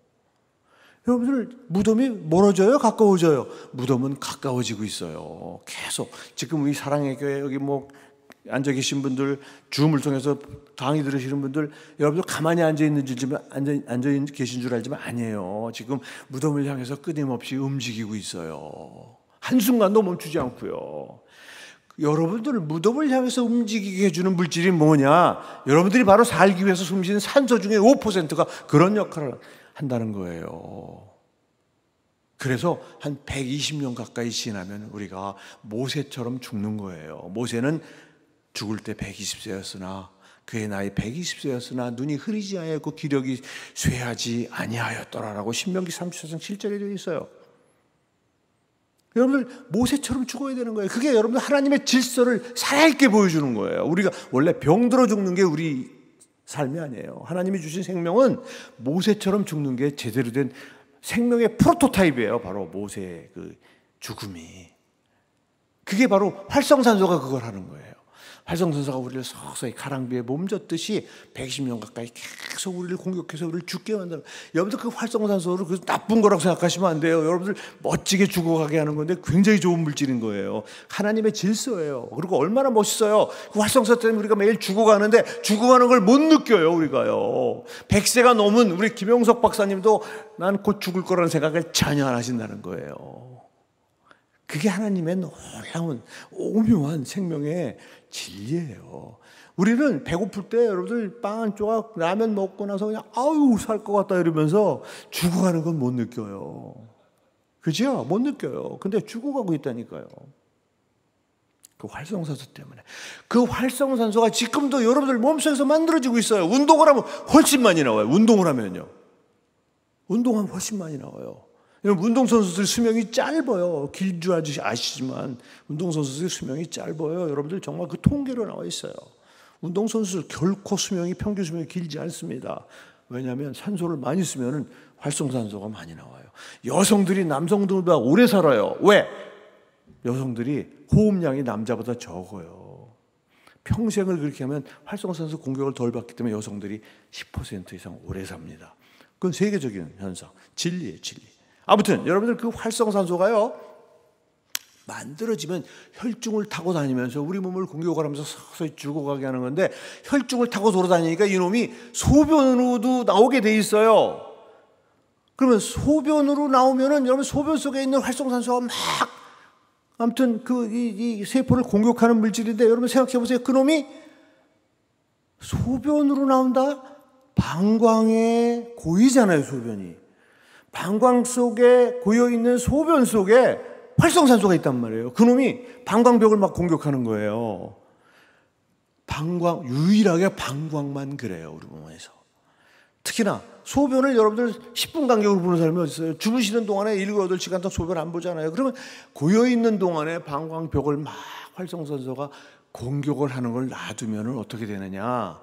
여러분들 무덤이 멀어져요? 가까워져요? 무덤은 가까워지고 있어요. 계속 지금 우리 사랑의 교회 여기 뭐 앉아 계신 분들 줌을 통해서 강의 들으시는 분들 여러분들 가만히 앉아 있는지 지금 앉아, 앉아 계신 줄 알지만 아니에요. 지금 무덤을 향해서 끊임없이 움직이고 있어요. 한 순간도 멈추지 않고요. 여러분들 무덤을 향해서 움직이게 해주는 물질이 뭐냐? 여러분들이 바로 살기 위해서 숨쉬는 산소 중에 5%가 그런 역할을 한다는 거예요. 그래서 한 120년 가까이 지나면 우리가 모세처럼 죽는 거예요. 모세는 죽을 때 120세였으나 그의 나이 120세였으나 눈이 흐리지 아니하고 기력이 쇠하지 아니하였더라라고 신명기 34장 7절에 되어 있어요. 여러분들 모세처럼 죽어야 되는 거예요. 그게 여러분들 하나님의 질서를 살아있게 보여주는 거예요. 우리가 원래 병들어 죽는 게 우리 삶이 아니에요. 하나님이 주신 생명은 모세처럼 죽는 게 제대로 된 생명의 프로토타입이에요. 바로 모세의 그 죽음이. 그게 바로 활성산소가 그걸 하는 거예요. 활성 선사가 우리를 서서히 가랑비에 몸졌듯이 120년 가까이 계속 우리를 공격해서 우리를 죽게 만드는 여러분들 그 활성산소를 그 나쁜 거라고 생각하시면 안 돼요. 여러분들 멋지게 죽어가게 하는 건데 굉장히 좋은 물질인 거예요. 하나님의 질서예요. 그리고 얼마나 멋있어요. 그 활성산소 때문에 우리가 매일 죽어가는데 죽어가는 걸 못 느껴요, 우리가요. 100세가 넘은 우리 김용석 박사님도 난 곧 죽을 거라는 생각을 전혀 안 하신다는 거예요. 그게 하나님의 놀라운 오묘한 생명의 진리예요. 우리는 배고플 때 여러분들 빵 한 조각 라면 먹고 나서 그냥 아유 살 것 같다 이러면서 죽어가는 건 못 느껴요. 그죠? 못 느껴요. 근데 죽어가고 있다니까요. 그 활성산소 때문에. 그 활성산소가 지금도 여러분들 몸속에서 만들어지고 있어요. 운동을 하면 훨씬 많이 나와요. 운동을 하면요. 운동하면 훨씬 많이 나와요. 운동선수들 수명이 짧아요. 길줄 아시지만 운동선수들 수명이 짧아요. 여러분들 정말 그 통계로 나와 있어요. 운동선수들 결코 수명이 평균 수명이 길지 않습니다. 왜냐하면 산소를 많이 쓰면 은 활성산소가 많이 나와요. 여성들이 남성들보다 오래 살아요. 왜? 여성들이 호흡량이 남자보다 적어요. 평생을 그렇게 하면 활성산소 공격을 덜 받기 때문에 여성들이 10% 이상 오래 삽니다. 그건 세계적인 현상, 진리예요, 진리. 아무튼 여러분들 그 활성산소가요 만들어지면 혈중을 타고 다니면서 우리 몸을 공격하면서 을 서서히 죽어가게 하는 건데 혈중을 타고 돌아다니니까 이놈이 소변으로도 나오게 돼 있어요. 그러면 소변으로 나오면은 여러분 소변 속에 있는 활성산소가 막 아무튼 그 이 세포를 공격하는 물질인데 여러분 생각해 보세요. 그놈이 소변으로 나온다. 방광에 고이잖아요, 소변이. 방광 속에 고여 있는 소변 속에 활성산소가 있단 말이에요. 그놈이 방광벽을 막 공격하는 거예요. 방광 유일하게 방광만 그래요 우리 몸에서. 특히나 소변을 여러분들 10분 간격으로 보는 사람이 어디 있어요? 주무시는 동안에 7, 8시간 동안 소변 안 보잖아요. 그러면 고여있는 동안에 방광벽을 막 활성산소가 공격을 하는 걸 놔두면 어떻게 되느냐.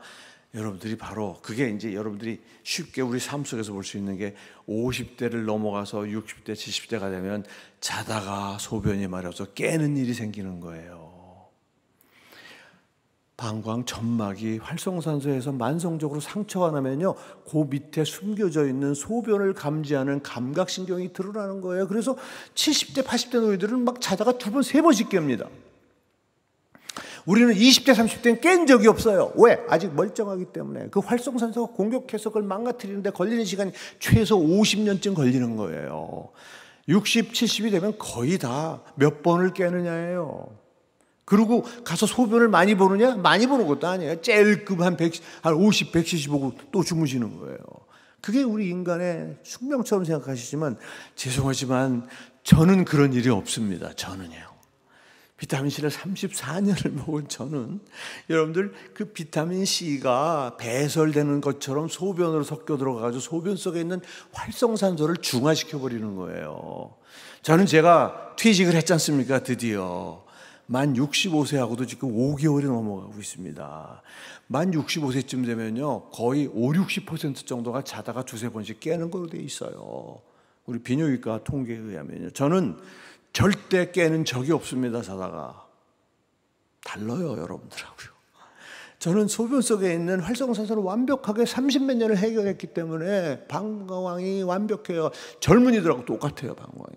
여러분들이 바로 그게 이제 여러분들이 쉽게 우리 삶 속에서 볼 수 있는 게 50대를 넘어가서 60대, 70대가 되면 자다가 소변이 마려서 깨는 일이 생기는 거예요. 방광 점막이 활성산소에서 만성적으로 상처가 나면요, 그 밑에 숨겨져 있는 소변을 감지하는 감각신경이 드러나는 거예요. 그래서 70대, 80대 노인들은 막 자다가 두 번, 세 번씩 깹니다. 우리는 20대, 30대는 깬 적이 없어요. 왜? 아직 멀쩡하기 때문에. 그 활성산소가 공격해서 그걸 망가뜨리는데 걸리는 시간이 최소 50년쯤 걸리는 거예요. 60, 70이 되면 거의 다 몇 번을 깨느냐예요. 그리고 가서 소변을 많이 보느냐? 많이 보는 것도 아니에요. 제일 급한 50, 170 보고 또 주무시는 거예요. 그게 우리 인간의 숙명처럼 생각하시지만 죄송하지만 저는 그런 일이 없습니다. 저는요. 비타민 C를 34년을 먹은 저는 여러분들 그 비타민 C가 배설되는 것처럼 소변으로 섞여 들어가가지고 소변 속에 있는 활성산소를 중화시켜 버리는 거예요. 저는 제가 퇴직을 했지 않습니까? 드디어 만 65세하고도 지금 5개월이 넘어가고 있습니다. 만 65세쯤 되면요 거의 5, 60% 정도가 자다가 두세 번씩 깨는 걸로 돼 있어요. 우리 비뇨기과 통계에 의하면요. 저는 절대 깨는 적이 없습니다, 자다가. 달라요, 여러분들하고요. 저는 소변 속에 있는 활성산소를 완벽하게 30몇 년을 해결했기 때문에 방광이 완벽해요. 젊은이들하고 똑같아요, 방광이.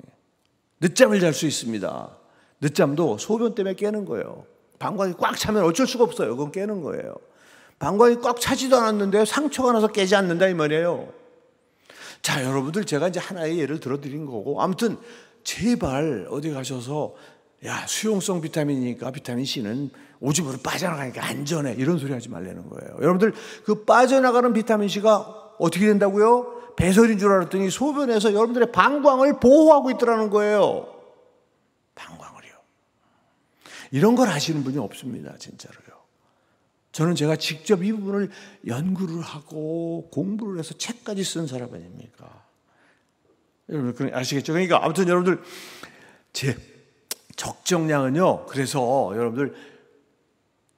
늦잠을 잘 수 있습니다. 늦잠도 소변 때문에 깨는 거예요. 방광이 꽉 차면 어쩔 수가 없어요. 그건 깨는 거예요. 방광이 꽉 차지도 않았는데 상처가 나서 깨지 않는다 이 말이에요. 자, 여러분들 제가 이제 하나의 예를 들어 드린 거고 아무튼 제발 어디 가셔서 야 수용성 비타민이니까 비타민 C는 오줌으로 빠져나가니까 안전해 이런 소리 하지 말라는 거예요. 여러분들 그 빠져나가는 비타민 C가 어떻게 된다고요? 배설인 줄 알았더니 소변에서 여러분들의 방광을 보호하고 있더라는 거예요. 방광을요. 이런 걸 아시는 분이 없습니다, 진짜로요. 저는 제가 직접 이 부분을 연구를 하고 공부를 해서 책까지 쓴 사람 아닙니까? 여러분 아시겠죠? 그러니까 아무튼 여러분들 제 적정량은요. 그래서 여러분들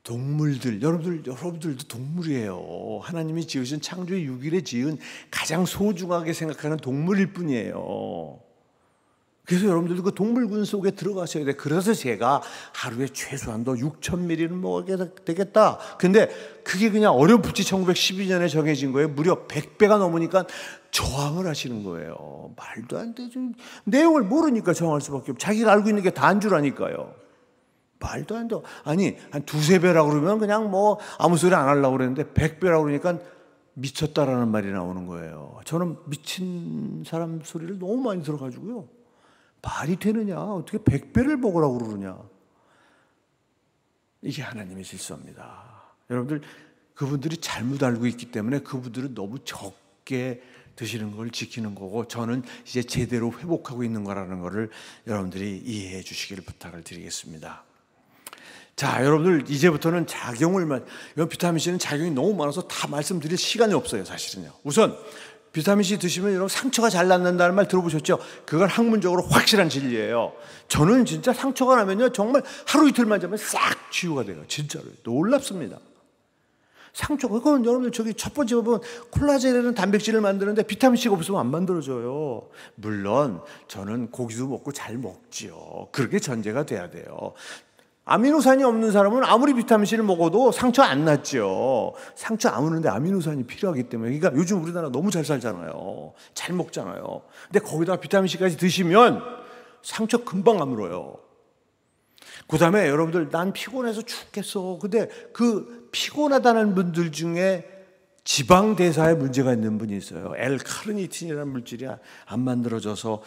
동물들 여러분들 여러분들도 동물이에요. 하나님이 지으신 창조의 6일에 지은 가장 소중하게 생각하는 동물일 뿐이에요. 그래서 여러분들도 그 동물군 속에 들어가셔야 돼. 그래서 제가 하루에 최소한도 6,000ml는 먹어야 되겠다. 근데 그게 그냥 어렴풋이 1912년에 정해진 거예요. 무려 100배가 넘으니까 저항을 하시는 거예요. 말도 안 되죠. 내용을 모르니까 저항할 수밖에 없고 자기가 알고 있는 게 다인 줄 아니까요. 말도 안 돼. 아니, 한 두세 배라고 그러면 그냥 뭐 아무 소리 안 하려고 그랬는데 100배라고 그러니까 미쳤다라는 말이 나오는 거예요. 저는 미친 사람 소리를 너무 많이 들어가지고요. 말이 되느냐? 어떻게 백배를 먹으라고 그러느냐? 이게 하나님의 질서입니다. 여러분들, 그분들이 잘못 알고 있기 때문에 그분들은 너무 적게 드시는 걸 지키는 거고 저는 이제 제대로 회복하고 있는 거라는 거를 여러분들이 이해해 주시기를 부탁을 드리겠습니다. 자, 여러분들 이제부터는 작용을 만 비타민 C는 작용이 너무 많아서 다 말씀드릴 시간이 없어요, 사실은요. 우선 비타민 C 드시면 여러분 상처가 잘 낫는다는 말 들어보셨죠? 그걸 학문적으로 확실한 진리예요. 저는 진짜 상처가 나면요 정말 하루 이틀만 자면 싹 치유가 돼요. 진짜로 놀랍습니다. 상처 그건 여러분들 저기 첫 번째 부분 콜라겐이라는 단백질을 만드는데 비타민 C가 없으면 안 만들어져요. 물론 저는 고기도 먹고 잘 먹지요. 그렇게 전제가 돼야 돼요. 아미노산이 없는 사람은 아무리 비타민C를 먹어도 상처 안 났죠. 상처 안 오는데 아미노산이 필요하기 때문에. 그러니까 요즘 우리나라 너무 잘 살잖아요. 잘 먹잖아요. 근데 거기다 비타민C까지 드시면 상처 금방 안 물어요. 그 다음에 여러분들 난 피곤해서 죽겠어. 근데 그 피곤하다는 분들 중에 지방 대사에 문제가 있는 분이 있어요. 엘 카르니틴이라는 물질이 안 만들어져서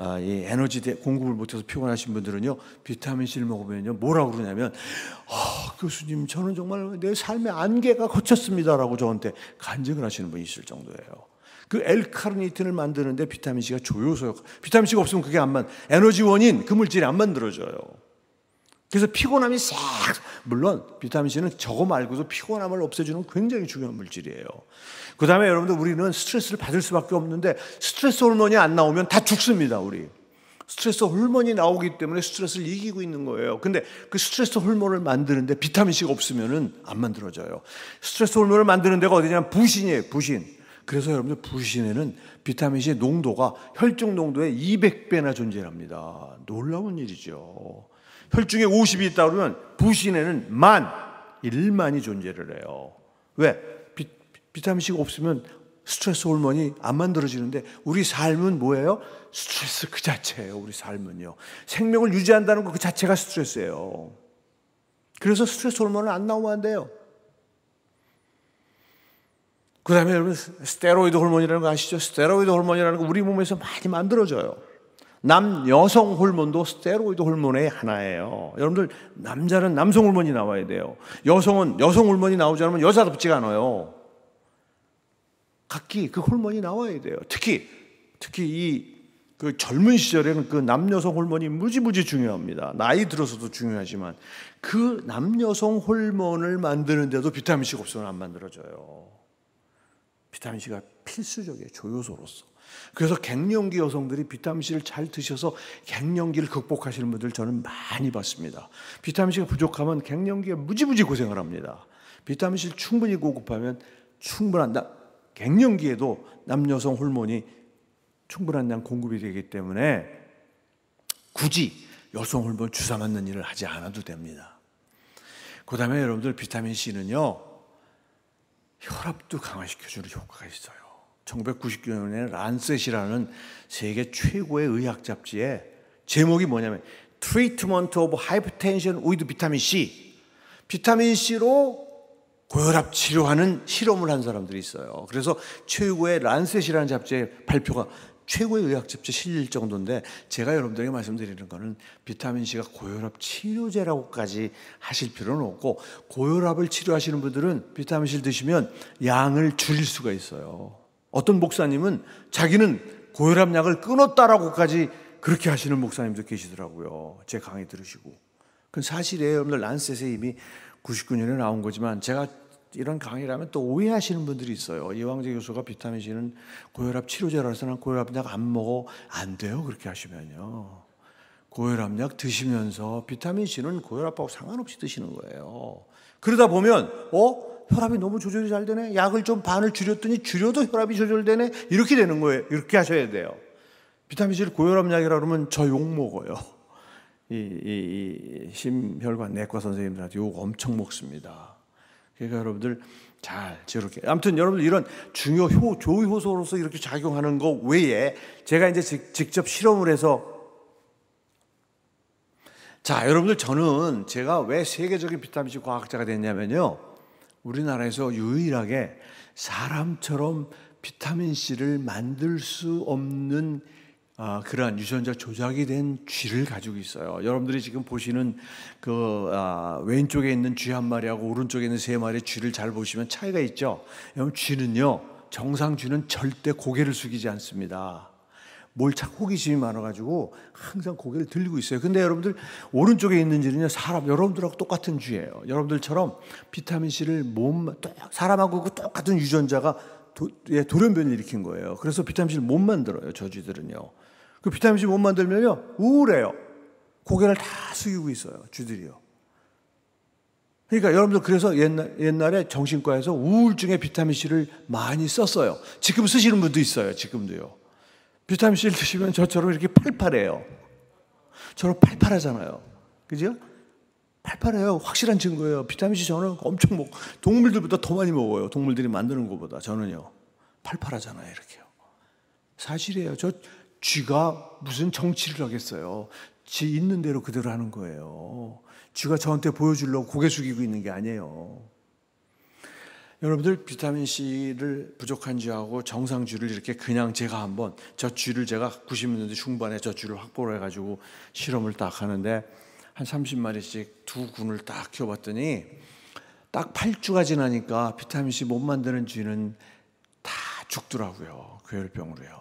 아, 이 에너지 공급을 못해서 피곤하신 분들은요 비타민 C를 먹으면요 뭐라고 그러냐면 아, 교수님 저는 정말 내 삶의 안개가 고쳤습니다라고 저한테 간증을 하시는 분이 있을 정도예요. 그 엘카르니틴을 만드는데 비타민 C가 조효소 비타민 C가 없으면 그게 안만 에너지원인 그 물질이 안 만들어져요. 그래서 피곤함이 싹 물론 비타민 C는 저거 말고도 피곤함을 없애주는 굉장히 중요한 물질이에요. 그 다음에 여러분들 우리는 스트레스를 받을 수밖에 없는데 스트레스 호르몬이 안 나오면 다 죽습니다 우리. 스트레스 호르몬이 나오기 때문에 스트레스를 이기고 있는 거예요. 근데 그 스트레스 호르몬을 만드는데 비타민 C가 없으면은 안 만들어져요. 스트레스 호르몬을 만드는 데가 어디냐면 부신이에요. 부신. 그래서 여러분들 부신에는 비타민 C 농도가 혈중 농도의 200배나 존재합니다. 놀라운 일이죠. 혈중에 50이 있다 그러면 부신에는 만 1만이 존재를 해요. 왜? 비, 비타민C가 없으면 스트레스 호르몬이 안 만들어지는데 우리 삶은 뭐예요? 스트레스 그 자체예요. 우리 삶은요. 생명을 유지한다는 것 그 자체가 스트레스예요. 그래서 스트레스 호르몬은 안 나오면 안 돼요. 그 다음에 여러분 스테로이드 호르몬이라는 거 아시죠? 스테로이드 호르몬이라는 거 우리 몸에서 많이 만들어져요. 남 여성 호르몬도 스테로이드 호르몬의 하나예요. 여러분들 남자는 남성 호르몬이 나와야 돼요. 여성은 여성 호르몬이 나오지 않으면 여자답지가 않아요. 각기 그 호르몬이 나와야 돼요. 특히 특히 이 그 젊은 시절에는 그 남녀성 호르몬이 무지무지 중요합니다. 나이 들어서도 중요하지만 그 남녀성 호르몬을 만드는데도 비타민 C가 없으면 안 만들어져요. 비타민 C가 필수적이에요. 조효소로서. 그래서 갱년기 여성들이 비타민C를 잘 드셔서 갱년기를 극복하시는 분들 저는 많이 봤습니다. 비타민C가 부족하면 갱년기에 무지무지 고생을 합니다. 비타민C를 충분히 고급하면 충분한 다 갱년기에도 남녀성 호르몬이 충분한 양 공급이 되기 때문에 굳이 여성 호르몬 주사 맞는 일을 하지 않아도 됩니다. 그다음에 여러분들 비타민 C는요. 혈압도 강화시켜 주는 효과가 있어요. 1999년에 란셋이라는 세계 최고의 의학 잡지에 제목이 뭐냐면 Treatment of Hypertension with Vitamin C. 비타민 C로 고혈압 치료하는 실험을 한 사람들이 있어요. 그래서 최고의 란셋이라는 잡지의 발표가 최고의 의학 잡지 실릴 정도인데 제가 여러분들에게 말씀드리는 거는 비타민 C가 고혈압 치료제라고까지 하실 필요는 없고 고혈압을 치료하시는 분들은 비타민 C를 드시면 양을 줄일 수가 있어요. 어떤 목사님은 자기는 고혈압 약을 끊었다라고까지 그렇게 하시는 목사님도 계시더라고요. 제 강의 들으시고. 그건 사실이에요. 여러분들 란셋에 이미 99년에 나온 거지만 제가 이런 강의라면 또 오해하시는 분들이 있어요. 이왕재 교수가 비타민 C는 고혈압 치료제라서 난 고혈압 약안 먹어. 안 돼요. 그렇게 하시면요. 고혈압 약 드시면서 비타민 C는 고혈압하고 상관없이 드시는 거예요. 그러다 보면, 어? 혈압이 너무 조절이 잘 되네. 약을 좀 반을 줄였더니 줄여도 혈압이 조절되네. 이렇게 되는 거예요. 이렇게 하셔야 돼요. 비타민C를 고혈압 약이라 그러면 저 욕 먹어요. 이, 이, 이 심혈관 내과 선생님들한테 욕 엄청 먹습니다. 그러니까 여러분들 잘 저렇게 아무튼 여러분들 이런 중요 효, 조의 효소로서 이렇게 작용하는 거 외에 제가 이제 직, 접 실험을 해서 자 여러분들 저는 제가 왜 세계적인 비타민C 과학자가 됐냐면요 우리나라에서 유일하게 사람처럼 비타민 C를 만들 수 없는 아, 그러한 유전자 조작이 된 쥐를 가지고 있어요. 여러분들이 지금 보시는 그 아, 왼쪽에 있는 쥐 한 마리하고 오른쪽에 있는 세 마리의 쥐를 잘 보시면 차이가 있죠. 여러분 쥐는요 정상 쥐는 절대 고개를 숙이지 않습니다. 몰착 호기심이 많아가지고 항상 고개를 들리고 있어요. 근데 여러분들 오른쪽에 있는 질는요 사람 여러분들하고 똑같은 쥐예요. 여러분들처럼 비타민 C를 몸 사람하고 그 똑같은 유전자가 도, 예, 돌연변이 일으킨 거예요. 그래서 비타민 C를 못 만들어요. 저 쥐들은요. 그 비타민 C 못 만들면요 우울해요. 고개를 다 숙이고 있어요. 쥐들이요. 그러니까 여러분들 그래서 옛날, 옛날에 정신과에서 우울증에 비타민 C를 많이 썼어요. 지금 쓰시는 분도 있어요. 지금도요. 비타민 C를 드시면 저처럼 이렇게 팔팔해요. 저런 팔팔하잖아요. 그죠? 팔팔해요. 확실한 증거예요. 비타민 C 저는 엄청 먹, 동물들보다 더 많이 먹어요. 동물들이 만드는 것보다 저는요. 팔팔하잖아요. 이렇게요. 사실이에요. 저 쥐가 무슨 정치를 하겠어요. 지 있는 대로 그대로 하는 거예요. 쥐가 저한테 보여주려고 고개 숙이고 있는 게 아니에요. 여러분들 비타민 C를 부족한 쥐하고 정상 쥐를 이렇게 그냥 제가 한번 저 쥐를 제가 90년대 중반에 저 쥐를 확보를 해가지고 실험을 딱 하는데 한 30마리씩 두 군을 딱 키워봤더니 딱 8주가 지나니까 비타민 C 못 만드는 쥐는 다 죽더라고요 고열병으로요.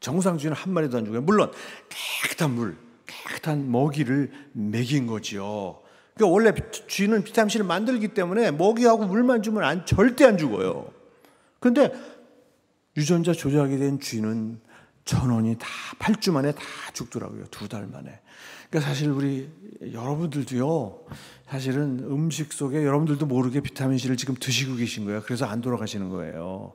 정상 쥐는 한 마리도 안 죽어요. 물론 깨끗한 물, 깨끗한 먹이를 먹인 거지요. 그러니까 원래 쥐는 비타민C를 만들기 때문에 먹이하고 물만 주면 안, 절대 안 죽어요. 그런데 유전자 조작이 된 쥐는 전원이 다 8주 만에 다 죽더라고요. 두 달 만에. 그러니까 사실 우리 여러분들도요. 사실은 음식 속에 여러분들도 모르게 비타민C를 지금 드시고 계신 거예요. 그래서 안 돌아가시는 거예요.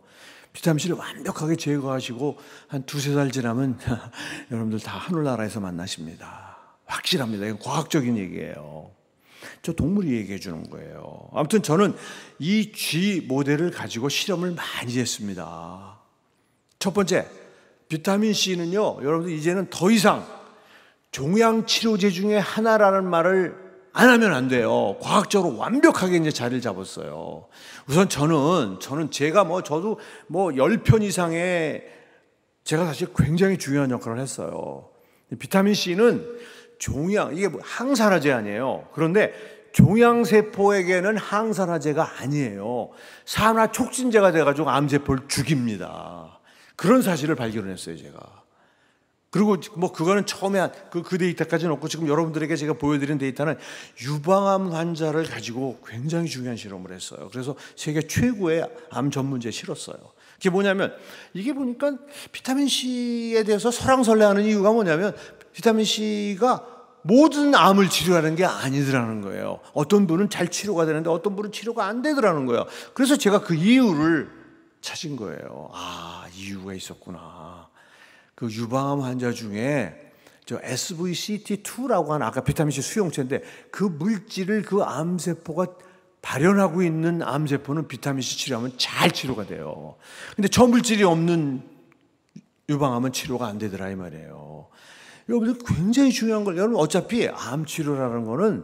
비타민C를 완벽하게 제거하시고 한 두세 달 지나면 *laughs* 여러분들 다 하늘나라에서 만나십니다. 확실합니다. 이건 과학적인 얘기예요. 저 동물이 얘기해 주는 거예요. 아무튼 저는 이 쥐 모델을 가지고 실험을 많이 했습니다. 첫 번째, 비타민 C는요, 여러분들 이제는 더 이상 종양 치료제 중에 하나라는 말을 안 하면 안 돼요. 과학적으로 완벽하게 이제 자리를 잡았어요. 우선 저는, 저는 제가 뭐, 저도 뭐 10편 이상의 제가 사실 굉장히 중요한 역할을 했어요. 비타민 C는 종양, 이게 뭐 항산화제 아니에요. 그런데 종양세포에게는 항산화제가 아니에요. 산화 촉진제가 돼가지고 암세포를 죽입니다. 그런 사실을 발견했어요, 제가. 그리고 뭐 그거는 처음에 한, 그, 그 데이터까지는 없고 지금 여러분들에게 제가 보여드린 데이터는 유방암 환자를 가지고 굉장히 중요한 실험을 했어요. 그래서 세계 최고의 암 전문제 실었어요. 그게 뭐냐면 이게 보니까 비타민 C에 대해서 설랑설레하는 이유가 뭐냐면 비타민 C가 모든 암을 치료하는 게 아니더라는 거예요. 어떤 분은 잘 치료가 되는데 어떤 분은 치료가 안 되더라는 거예요. 그래서 제가 그 이유를 찾은 거예요. 아, 이유가 있었구나. 그 유방암 환자 중에 저 SVCT2라고 하는 아까 비타민C 수용체인데 그 물질을 그 암세포가 발현하고 있는 암세포는 비타민C 치료하면 잘 치료가 돼요. 근데 저 물질이 없는 유방암은 치료가 안 되더라 이 말이에요. 여러분들 굉장히 중요한 걸 여러분 어차피 암 치료라는 거는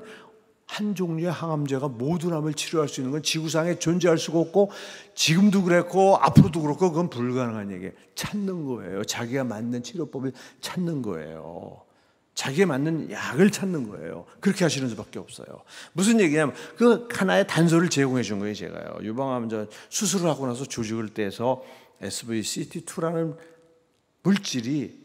한 종류의 항암제가 모든 암을 치료할 수 있는 건 지구상에 존재할 수가 없고 지금도 그랬고 앞으로도 그렇고 그건 불가능한 얘기예요. 찾는 거예요. 자기가 맞는 치료법을 찾는 거예요. 자기에 맞는 약을 찾는 거예요. 그렇게 하시는 수밖에 없어요. 무슨 얘기냐면 그 하나의 단서를 제공해 준 거예요, 제가요. 유방암 전 수술을 하고 나서 조직을 떼서 SVCT2라는 물질이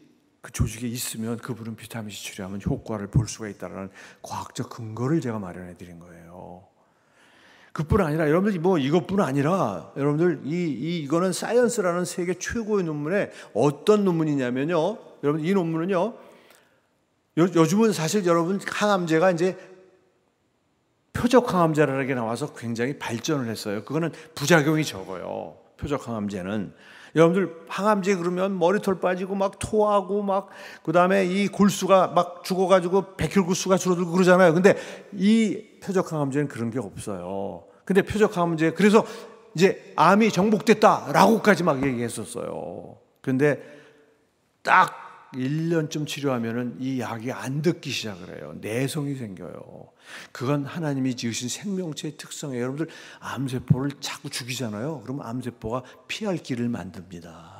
그 조직에 있으면 그분은 비타민 C 치료하면 효과를 볼 수가 있다는 과학적 근거를 제가 마련해 드린 거예요. 그뿐 아니라 여러분들 뭐 이것뿐 아니라 여러분들 이, 이 이거는 사이언스라는 세계 최고의 논문에 어떤 논문이냐면요. 여러분 이 논문은요. 요, 요즘은 사실 여러분 항암제가 이제 표적 항암제라는 게 나와서 굉장히 발전을 했어요. 그거는 부작용이 적어요. 표적 항암제는 여러분들 항암제 그러면 머리털 빠지고 막 토하고 막 그다음에 이 골수가 막 죽어 가지고 백혈구수가 줄어들고 그러잖아요. 근데 이 표적 항암제는 그런 게 없어요. 근데 표적 항암제 그래서 이제 암이 정복됐다라고까지 막 얘기했었어요. 근데 딱 1년쯤 치료하면은 이 약이 안 듣기 시작을 해요. 내성이 생겨요. 그건 하나님이 지으신 생명체의 특성에 여러분들 암세포를 자꾸 죽이잖아요. 그러면 암세포가 피할 길을 만듭니다.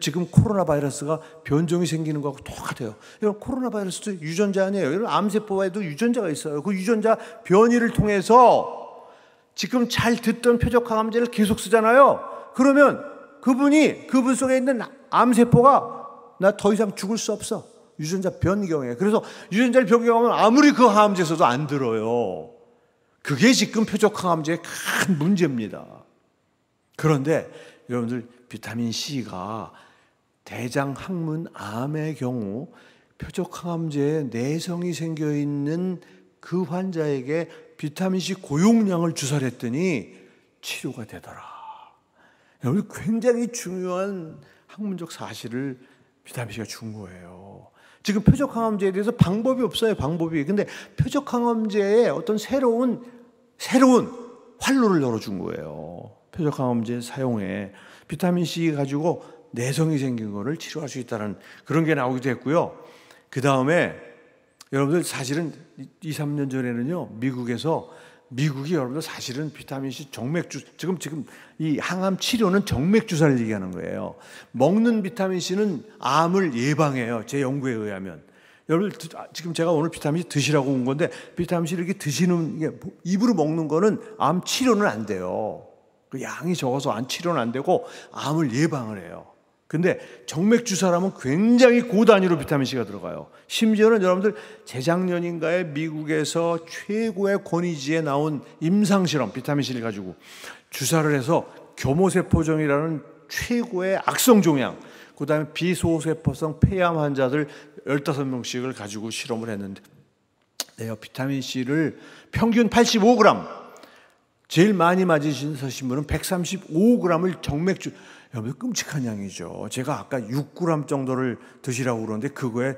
지금 코로나 바이러스가 변종이 생기는 거하고 똑같아요. 여러분 코로나 바이러스도 유전자 아니에요. 여러분 암세포에도 유전자가 있어요. 그 유전자 변이를 통해서 지금 잘 듣던 표적 항암제를 계속 쓰잖아요. 그러면 그분이 그분 속에 있는 암세포가 나 더 이상 죽을 수 없어. 유전자 변경에. 그래서 유전자를 변경하면 아무리 그 항암제에서도 안 들어요. 그게 지금 표적 항암제의 큰 문제입니다. 그런데 여러분들 비타민 C가 대장 항문 암의 경우 표적 항암제에 내성이 생겨 있는 그 환자에게 비타민 C 고용량을 주사를 했더니 치료가 되더라. 여기 굉장히 중요한 학문적 사실을 비타민 C가 준 거예요. 지금 표적항암제에 대해서 방법이 없어요, 방법이. 근데 표적항암제에 어떤 새로운, 새로운 활로를 열어준 거예요. 표적항암제 사용에 비타민C 가지고 내성이 생긴 거를 치료할 수 있다는 그런 게 나오기도 했고요. 그 다음에 여러분들 사실은 2, 3년 전에는요, 미국에서 미국이 여러분들 사실은 비타민 C 정맥주 지금 지금 이 항암 치료는 정맥 주사를 얘기하는 거예요. 먹는 비타민 C는 암을 예방해요. 제 연구에 의하면 여러분 아, 지금 제가 오늘 비타민 C 드시라고 온 건데 비타민 C 이렇게 드시는 게 뭐, 입으로 먹는 거는 암 치료는 안 돼요. 그 양이 적어서 안 치료는 안 되고 암을 예방을 해요. 근데 정맥 주사라면 굉장히 고단위로 비타민 C가 들어가요. 심지어는 여러분들 재작년인가에 미국에서 최고의 권위지에 나온 임상 실험 비타민 C를 가지고 주사를 해서 교모세포종이라는 최고의 악성 종양, 그다음에 비소세포성 폐암 환자들 15명씩을 가지고 실험을 했는데 내가 비타민 C를 평균 85g 제일 많이 맞으신 분은 135g을 정맥주 여러분 끔찍한 양이죠. 제가 아까 6g 정도를 드시라고 그러는데 그거에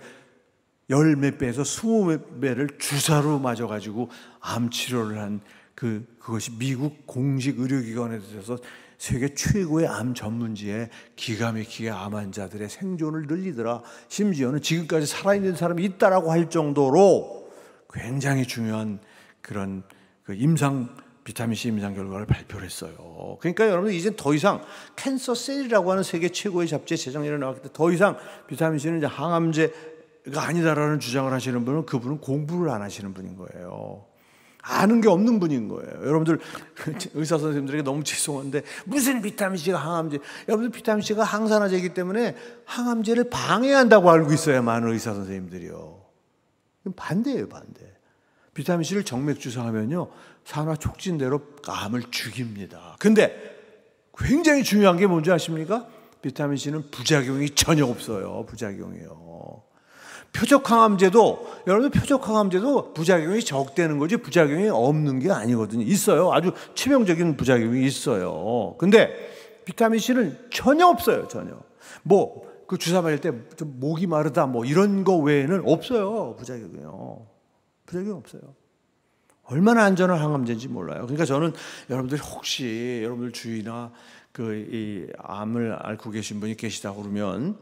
열몇 배에서 스무 배를 주사로 맞아가지고 암 치료를 한 그 그것이 미국 공식 의료기관에 들어서 세계 최고의 암 전문지에 기가 막히게 암 환자들의 생존을 늘리더라. 심지어는 지금까지 살아있는 사람이 있다라고 할 정도로 굉장히 중요한 그런 그 임상 비타민 C 임상 결과를 발표를 했어요. 그러니까 여러분 이제더 이상 캔서 셀이라고 하는 세계 최고의 잡지에 재작년에 나왔기 때문에 더 이상 비타민 C는 이제 항암제가 아니다라는 주장을 하시는 분은 그분은 공부를 안 하시는 분인 거예요. 아는 게 없는 분인 거예요. 여러분들 *laughs* 의사 선생님들에게 너무 죄송한데 무슨 비타민 C가 항암제? 여러분들 비타민 C가 항산화제이기 때문에 항암제를 방해한다고 알고 있어요 많은 의사 선생님들이요. 반대예요, 반대. 비타민 C를 정맥 주사하면요 산화 촉진대로 암을 죽입니다. 근데 굉장히 중요한 게 뭔지 아십니까? 비타민 C는 부작용이 전혀 없어요. 부작용이요. 표적항암제도 여러분 표적항암제도 부작용이 적다는 거지 부작용이 없는 게 아니거든요. 있어요. 아주 치명적인 부작용이 있어요. 근데 비타민 C는 전혀 없어요. 전혀. 뭐 그 주사 맞을 때 목이 마르다 뭐 이런 거 외에는 없어요. 부작용이요. 부작용 없어요. 얼마나 안전한 항암제인지 몰라요. 그러니까 저는 여러분들 혹시 여러분들 주위나 그 이 암을 앓고 계신 분이 계시다 그러면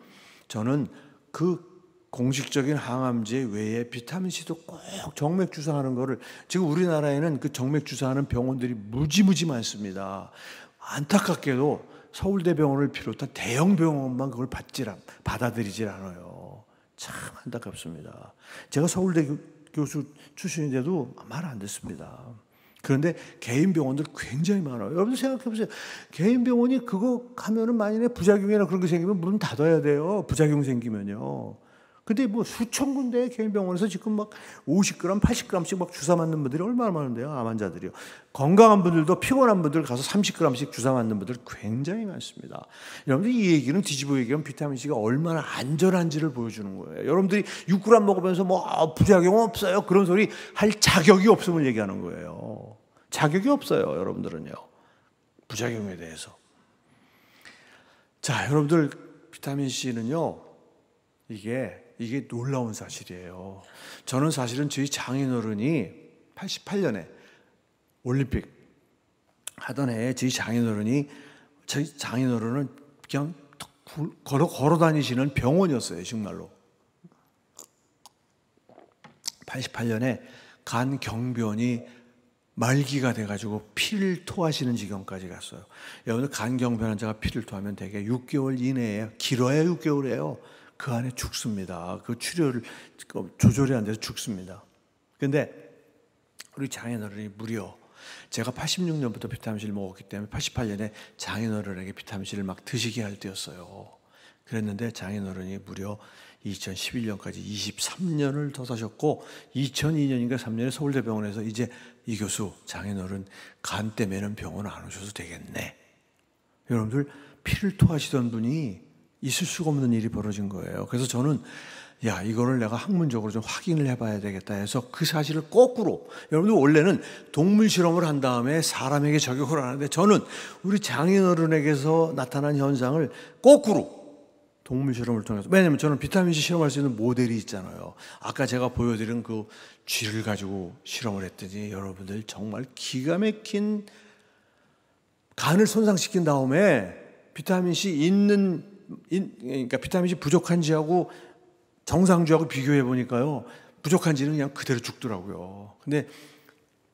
저는 그 공식적인 항암제 외에 비타민 C도 꼭 정맥 주사하는 거를 지금 우리나라에는 그 정맥 주사하는 병원들이 무지무지 많습니다. 안타깝게도 서울대병원을 비롯한 대형 병원만 그걸 받질 받아들이질 않아요. 참 안타깝습니다. 제가 서울대 교수 출신인데도 말 안 듣습니다. 그런데 개인 병원들 굉장히 많아요. 여러분 들 생각해 보세요. 개인 병원이 그거 가면은 만약에 부작용이나 그런 게 생기면 문 닫아야 돼요. 부작용 생기면요. 근데 뭐 수천 군데의 개인병원에서 지금 막 50g, 80g씩 막 주사 맞는 분들이 얼마나 많은데요, 암 환자들이요. 건강한 분들도 피곤한 분들 가서 30g씩 주사 맞는 분들 굉장히 많습니다. 여러분들 이 얘기는 뒤집어 얘기하면 비타민 C가 얼마나 안전한지를 보여주는 거예요. 여러분들이 6g 먹으면서 뭐 부작용 아, 없어요 그런 소리 할 자격이 없음을 얘기하는 거예요. 자격이 없어요, 여러분들은요. 부작용에 대해서. 자, 여러분들 비타민 C는요. 이게 이게 놀라운 사실이에요. 저는 사실은 저희 장인어른이 88년에 올림픽 하던 해에 저희 장인어른이 저희 장인어른은 그냥 걸어 걸어 다니시는 병원이었어요, 정말로. 88년에 간 경변이 말기가 돼가지고 피를 토하시는 지경까지 갔어요. 여러분들 간경변 환자가 피를 토하면 대개 6개월 이내에 길어야 6개월이에요. 그 안에 죽습니다. 그 출혈을 그 조절이 안 돼서 죽습니다. 근데 우리 장인어른이 무려 제가 86년부터 비타민C를 먹었기 때문에 88년에 장인어른에게 비타민C를 막 드시게 할 때였어요. 그랬는데 장인어른이 무려 2011년까지 23년을 더 사셨고 2002년인가 3년에 서울대병원에서 이제 이 교수 장인어른 간 때문에는 병원 안 오셔도 되겠네. 여러분들 피를 토하시던 분이 있을 수가 없는 일이 벌어진 거예요. 그래서 저는 야, 이거를 내가 학문적으로 좀 확인을 해봐야 되겠다 해서 그 사실을 거꾸로, 여러분들 원래는 동물 실험을 한 다음에 사람에게 적용을 하는데 저는 우리 장인어른에게서 나타난 현상을 거꾸로 동물 실험을 통해서, 왜냐면 저는 비타민C 실험할 수 있는 모델이 있잖아요. 아까 제가 보여드린 그 쥐를 가지고 실험을 했더니 여러분들 정말 기가 막힌 간을 손상시킨 다음에 비타민C 있는 그러니까 비타민 C 부족한 지하고 정상주하고 비교해 보니까요. 부족한 지는 그냥 그대로 죽더라고요. 근데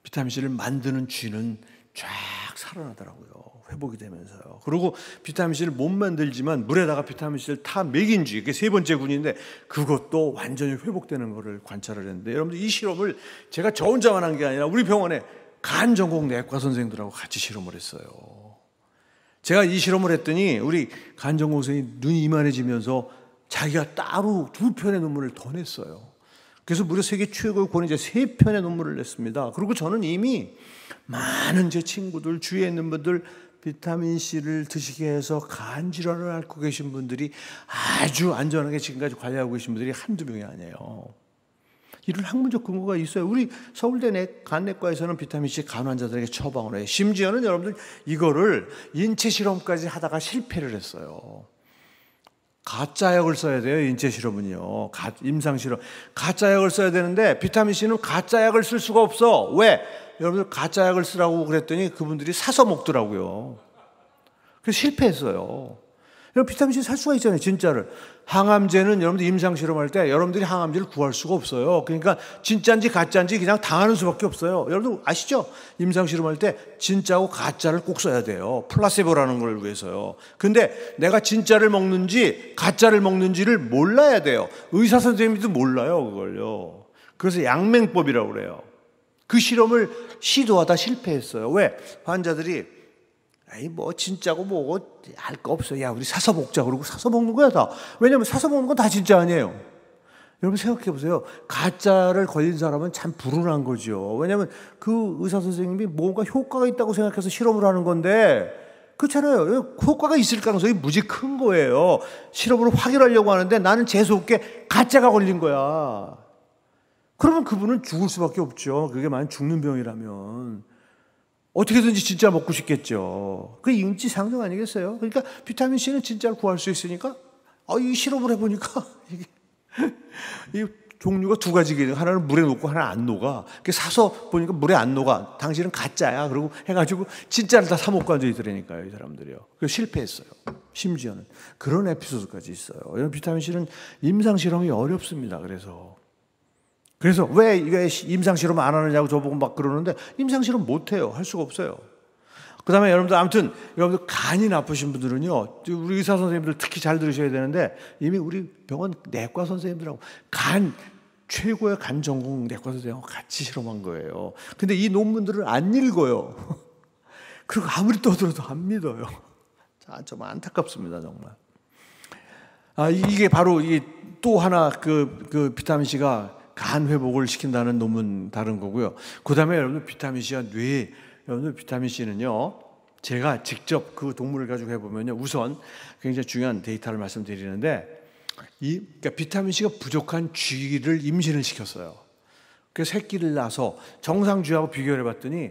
비타민 C를 만드는 쥐는 쫙 살아나더라고요. 회복이 되면서요. 그리고 비타민 C를 못 만들지만 물에다가 비타민 C를 타 먹인 쥐, 그게 세 번째 군인데 그것도 완전히 회복되는 것을 관찰을 했는데 여러분들 이 실험을 제가 저 혼자만 한 게 아니라 우리 병원에 간 전공 내과 선생들하고 같이 실험을 했어요. 제가 이 실험을 했더니 우리 간정공 선생이 눈이 이만해지면서 자기가 따로 두 편의 논문을 더 냈어요. 그래서 무려 세계 최고의 권위자 세 편의 논문을 냈습니다. 그리고 저는 이미 많은 제 친구들, 주위에 있는 분들 비타민 C를 드시게 해서 간 질환을 앓고 계신 분들이 아주 안전하게 지금까지 관리하고 계신 분들이 한두 명이 아니에요. 이런 학문적 근거가 있어요. 우리 서울대 내 간내과에서는 비타민 C 간 환자들에게 처방을 해요. 심지어는 여러분들 이거를 인체 실험까지 하다가 실패를 했어요. 가짜약을 써야 돼요. 인체 실험은요. 가, 임상 실험. 가짜약을 써야 되는데 비타민 C는 가짜약을 쓸 수가 없어. 왜? 여러분들 가짜약을 쓰라고 그랬더니 그분들이 사서 먹더라고요. 그래서 실패했어요. 여러분 비타민C 살 수가 있잖아요, 진짜를. 항암제는 여러분들 임상 실험할 때 여러분들이 항암제를 구할 수가 없어요. 그러니까 진짜인지 가짜인지 그냥 당하는 수밖에 없어요. 여러분 들 아시죠? 임상 실험할 때 진짜고 가짜를 꼭 써야 돼요. 플라세보라는 걸 위해서요. 근데 내가 진짜를 먹는지 가짜를 먹는지를 몰라야 돼요. 의사 선생님도 몰라요, 그걸요. 그래서 양맹법이라고 그래요. 그 실험을 시도하다 실패했어요. 왜? 환자들이 에이 뭐 진짜고 뭐고 할 거 없어. 야 우리 사서 먹자 그러고 사서 먹는 거야 다. 왜냐면 사서 먹는 건 다 진짜 아니에요. 여러분 생각해 보세요. 가짜를 걸린 사람은 참 불운한 거죠. 왜냐면 그 의사 선생님이 뭔가 효과가 있다고 생각해서 실험을 하는 건데 그렇잖아요. 효과가 있을 가능성이 무지 큰 거예요. 실험으로 확인하려고 하는데 나는 재수없게 가짜가 걸린 거야. 그러면 그분은 죽을 수밖에 없죠. 그게 만약 죽는 병이라면. 어떻게든지 진짜 먹고 싶겠죠. 그 인지상정 아니겠어요? 그러니까 비타민 C는 진짜로 구할 수 있으니까 아, 이 실험을 해보니까 *laughs* 이게 이 종류가 두 가지 기능. 하나는 물에 녹고 하나는 안 녹아. 사서 보니까 물에 안 녹아. 당신은 가짜야. 그리고 해가지고 진짜를 다 사먹고 앉아 있더라니까요, 이 사람들이요. 그 실패했어요. 심지어는 그런 에피소드까지 있어요. 비타민 C는 임상 실험이 어렵습니다. 그래서 그래서 왜, 왜 임상실험 안 하느냐고 저보고 막 그러는데 임상실험 못 해요. 할 수가 없어요. 그 다음에 여러분들 아무튼 여러분들 간이 나쁘신 분들은요. 우리 의사 선생님들 특히 잘 들으셔야 되는데 이미 우리 병원 내과 선생님들하고 간, 최고의 간 전공 내과 선생님하고 같이 실험한 거예요. 근데 이 논문들을 안 읽어요. *laughs* 그리고 아무리 떠들어도 안 믿어요. 참 *laughs* 안타깝습니다, 정말. 아, 이게 바로 이 또 하나 그, 그 비타민C가 간 회복을 시킨다는 논문 다른 거고요. 그 다음에 여러분 들 비타민 C와 뇌 여러분 들 비타민 C는요. 제가 직접 그 동물을 가지고 해보면요. 우선 굉장히 중요한 데이터를 말씀드리는데 이 그러니까 비타민 C가 부족한 쥐를 임신을 시켰어요. 그 새끼를 낳아서 정상 쥐하고 비교를 해봤더니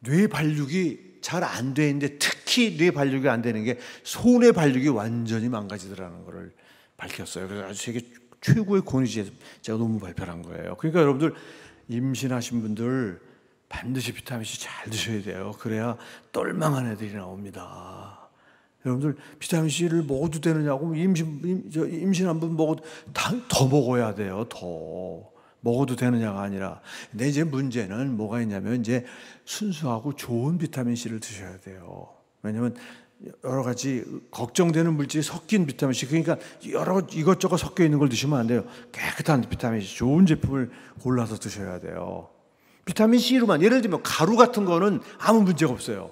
뇌 발육이 잘 안 돼 있는데 특히 뇌 발육이 안 되는 게 손의 발육이 완전히 망가지더라는 것을 밝혔어요. 그래서 아주 되게 최고의 권위주에서 제가 너무 발표를 한 거예요. 그러니까 여러분들 임신하신 분들 반드시 비타민C 잘 드셔야 돼요. 그래야 똘망한 애들이 나옵니다. 여러분들 비타민C를 먹어도 되느냐고 임신, 임, 신한분 먹어도 다, 더 먹어야 돼요. 더. 먹어도 되느냐가 아니라. 근데 이제 문제는 뭐가 있냐면 이제 순수하고 좋은 비타민C를 드셔야 돼요. 왜냐면 여러 가지 걱정되는 물질이 섞인 비타민 C 그러니까 여러 이것저것 섞여 있는 걸 드시면 안 돼요. 깨끗한 비타민 C 좋은 제품을 골라서 드셔야 돼요. 비타민 C로만 예를 들면 가루 같은 거는 아무 문제가 없어요.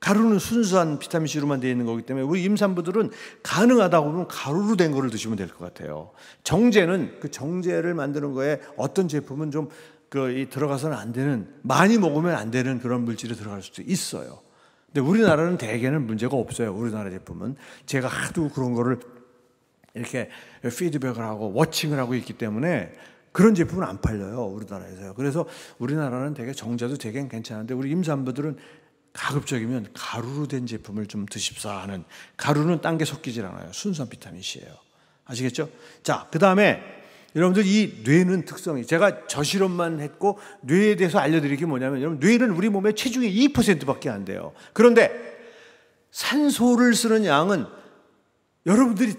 가루는 순수한 비타민 C로만 되어 있는 거기 때문에 우리 임산부들은 가능하다고 보면 가루로 된 거를 드시면 될 것 같아요. 정제는 그 정제를 만드는 거에 어떤 제품은 좀 그 이 들어가서는 안 되는 많이 먹으면 안 되는 그런 물질이 들어갈 수도 있어요. 근데 우리나라는 대개는 문제가 없어요. 우리나라 제품은 제가 하도 그런 거를 이렇게 피드백을 하고 워칭을 하고 있기 때문에 그런 제품은 안 팔려요 우리나라에서요. 그래서 우리나라는 되게 정자도 되게 괜찮은데 우리 임산부들은 가급적이면 가루로 된 제품을 좀 드십사 하는 가루는 딴게 섞이질 않아요. 순수한 비타민 C예요. 아시겠죠? 자, 그 다음에 여러분들 이 뇌는 특성이 제가 저실험만 했고 뇌에 대해서 알려드릴게 뭐냐면 여러분 뇌는 우리 몸의 체중의 2%밖에 안 돼요. 그런데 산소를 쓰는 양은 여러분들이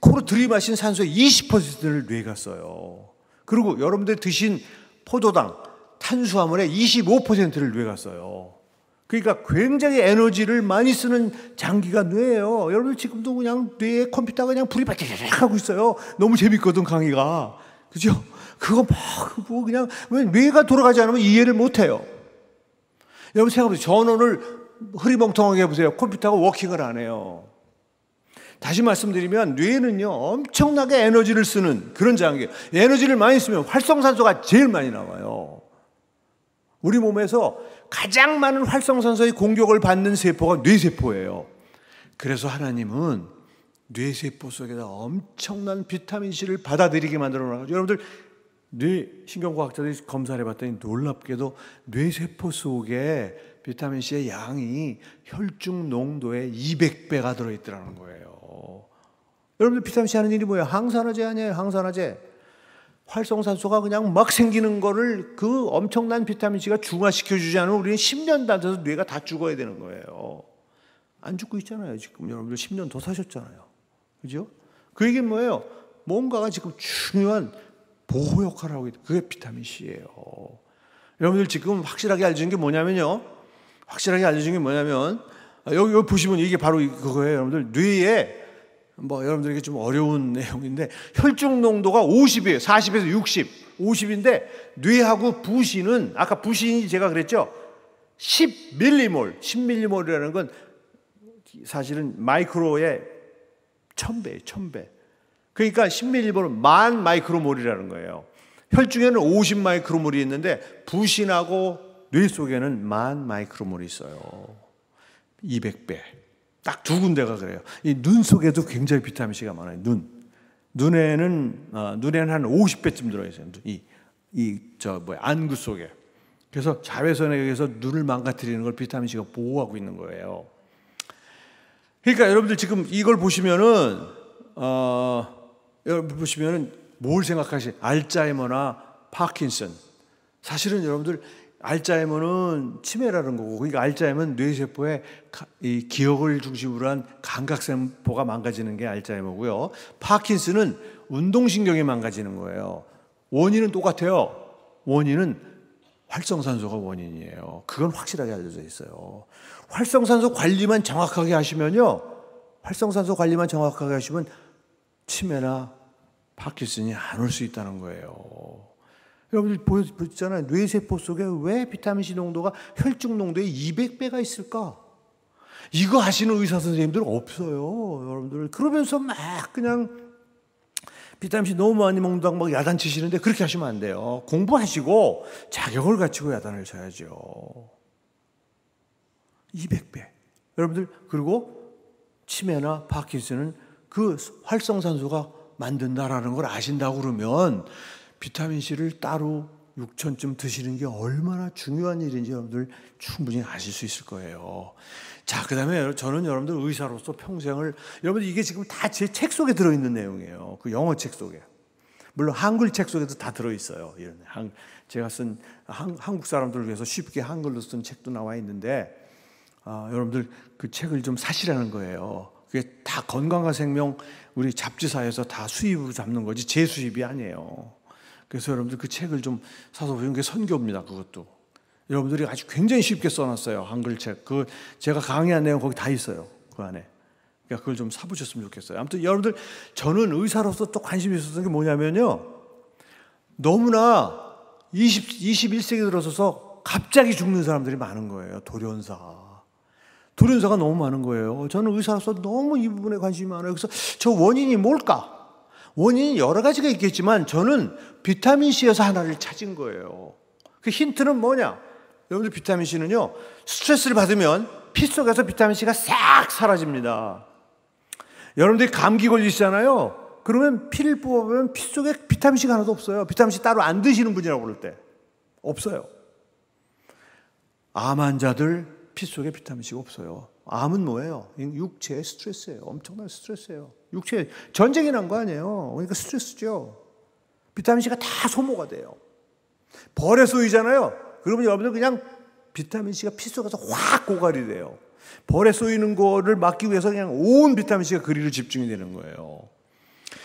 코로 들이마신 산소의 20%를 뇌가 써요. 그리고 여러분들이 드신 포도당 탄수화물의 25%를 뇌가 써요. 그러니까 굉장히 에너지를 많이 쓰는 장기가 뇌예요. 여러분 지금도 그냥 뇌에 컴퓨터가 그냥 불이 바짝 하고 있어요. 너무 재밌거든 강의가. 그죠? 그거 막뭐 그냥 왜 뇌가 돌아가지 않으면 이해를 못 해요. 여러분 생각해보세요. 전원을 흐리멍텅하게 해보세요. 컴퓨터가 워킹을 안 해요. 다시 말씀드리면 뇌는요 엄청나게 에너지를 쓰는 그런 장기예요. 에너지를 많이 쓰면 활성산소가 제일 많이 나와요. 우리 몸에서 가장 많은 활성산소의 공격을 받는 세포가 뇌세포예요. 그래서 하나님은 뇌세포 속에다 엄청난 비타민C를 받아들이게 만들어 놔가지고 여러분들 뇌 신경과학자들이 검사를 해봤더니 놀랍게도 뇌세포 속에 비타민 C의 양이 혈중 농도의 200배가 들어있더라는 거예요. 여러분들 비타민 C 하는 일이 뭐예요? 항산화제 아니에요? 항산화제. 활성산소가 그냥 막 생기는 거를 그 엄청난 비타민C가 중화시켜 주지 않으면 우리는 10년 다 돼서 뇌가 다 죽어야 되는 거예요. 안 죽고 있잖아요. 지금 여러분들 10년 더 사셨잖아요. 그죠? 그 얘기는 뭐예요? 뭔가가 지금 중요한 보호 역할을 하고 있다. 그게 비타민C예요. 여러분들 지금 확실하게 알려진게 뭐냐면요. 확실하게 알려진게 뭐냐면 여기, 여기 보시면 이게 바로 그거예요. 여러분들 뇌에 뭐 여러분들에게 좀 어려운 *laughs* 내용인데 혈중 농도가 50이에요. 40에서 60. 50인데 뇌하고 부신은 아까 부신이 제가 그랬죠. 10밀리몰. 10밀리몰이라는 건 사실은 마이크로의 1000배예요. 1000배. 그러니까 10밀리몰은 만 마이크로몰이라는 거예요. 혈중에는 50 마이크로몰이 있는데 부신하고 뇌 속에는 만 마이크로몰이 있어요. 200배. 딱두 군데가 그래요. 이 눈 속에도 굉장히 비타민 C가 많아요. 눈. 눈에는 어, 눈에는 한 50배쯤 들어 있어요. 이 이 저 뭐야 안구 속에. 그래서 자외선에게서 눈을 망가뜨리는 걸 비타민 C가 보호하고 있는 거예요. 그러니까 여러분들 지금 이걸 보시면은 어 여러분 보시면은 뭘 생각하시? 알짜이머나 파킨슨. 사실은 여러분들 알짜이머는 치매라는 거고 그러니까 알짜이머는 뇌세포의 이 기억을 중심으로 한 감각세포가 망가지는 게 알짜이머고요. 파킨슨은 운동신경이 망가지는 거예요. 원인은 똑같아요. 원인은 활성산소가 원인이에요. 그건 확실하게 알려져 있어요. 활성산소 관리만 정확하게 하시면요. 활성산소 관리만 정확하게 하시면 치매나 파킨슨이 안 올 수 있다는 거예요. 여러분들 보셨잖아요. 뇌세포 속에 왜 비타민C 농도가 혈중 농도의 200배가 있을까? 이거 하시는 의사 선생님들 없어요. 여러분들. 그러면서 막 그냥 비타민C 너무 많이 먹는다고 막 야단치시는데 그렇게 하시면 안 돼요. 공부하시고 자격을 갖추고 야단을 쳐야죠. 200배. 여러분들, 그리고 치매나 파킨슨은 그 활성산소가 만든다라는 걸 아신다고 그러면 비타민 C를 따로 6천쯤 드시는 게 얼마나 중요한 일인지 여러분들 충분히 아실 수 있을 거예요. 자, 그 다음에 저는 여러분들 의사로서 평생을, 여러분 이게 지금 다 제 책 속에 들어있는 내용이에요. 그 영어 책 속에. 물론 한글 책 속에도 다 들어있어요. 이런 한, 제가 쓴 한, 한국 사람들을 위해서 쉽게 한글로 쓴 책도 나와 있는데, 아, 여러분들 그 책을 좀 사시라는 거예요. 그게 다 건강과 생명 우리 잡지사에서 다수입으 잡는 거지 제 수입이 아니에요. 그래서 여러분들 그 책을 좀 사서 보시면 그게 선교입니다. 그것도. 여러분들이 아주 굉장히 쉽게 써놨어요. 한글 책. 그 제가 강의한 내용 거기 다 있어요. 그 안에. 그러니까 그걸 좀 사보셨으면 좋겠어요. 아무튼 여러분들 저는 의사로서 또 관심이 있었던 게 뭐냐면요. 너무나 20, 21세기 들어서서 갑자기 죽는 사람들이 많은 거예요. 돌연사. 돌연사가 너무 많은 거예요. 저는 의사로서 너무 이 부분에 관심이 많아요. 그래서 저 원인이 뭘까? 원인이 여러 가지가 있겠지만 저는 비타민C에서 하나를 찾은 거예요. 그 힌트는 뭐냐? 여러분들 비타민C는요, 스트레스를 받으면 피 속에서 비타민C가 싹 사라집니다. 여러분들이 감기 걸리시잖아요. 그러면 피를 뽑으면 피 속에 비타민C가 하나도 없어요. 비타민C 따로 안 드시는 분이라고 그럴 때. 없어요. 암 환자들 피 속에 비타민C가 없어요. 암은 뭐예요? 육체의 스트레스예요. 엄청난 스트레스예요. 육체 전쟁이 난 거 아니에요. 그러니까 스트레스죠. 비타민 C가 다 소모가 돼요. 벌에 쏘이잖아요. 그러면 여러분들 그냥 비타민 C가 피 속에서 확 고갈이 돼요. 벌에 쏘이는 거를 막기 위해서 그냥 온 비타민 C가 그리로 집중이 되는 거예요.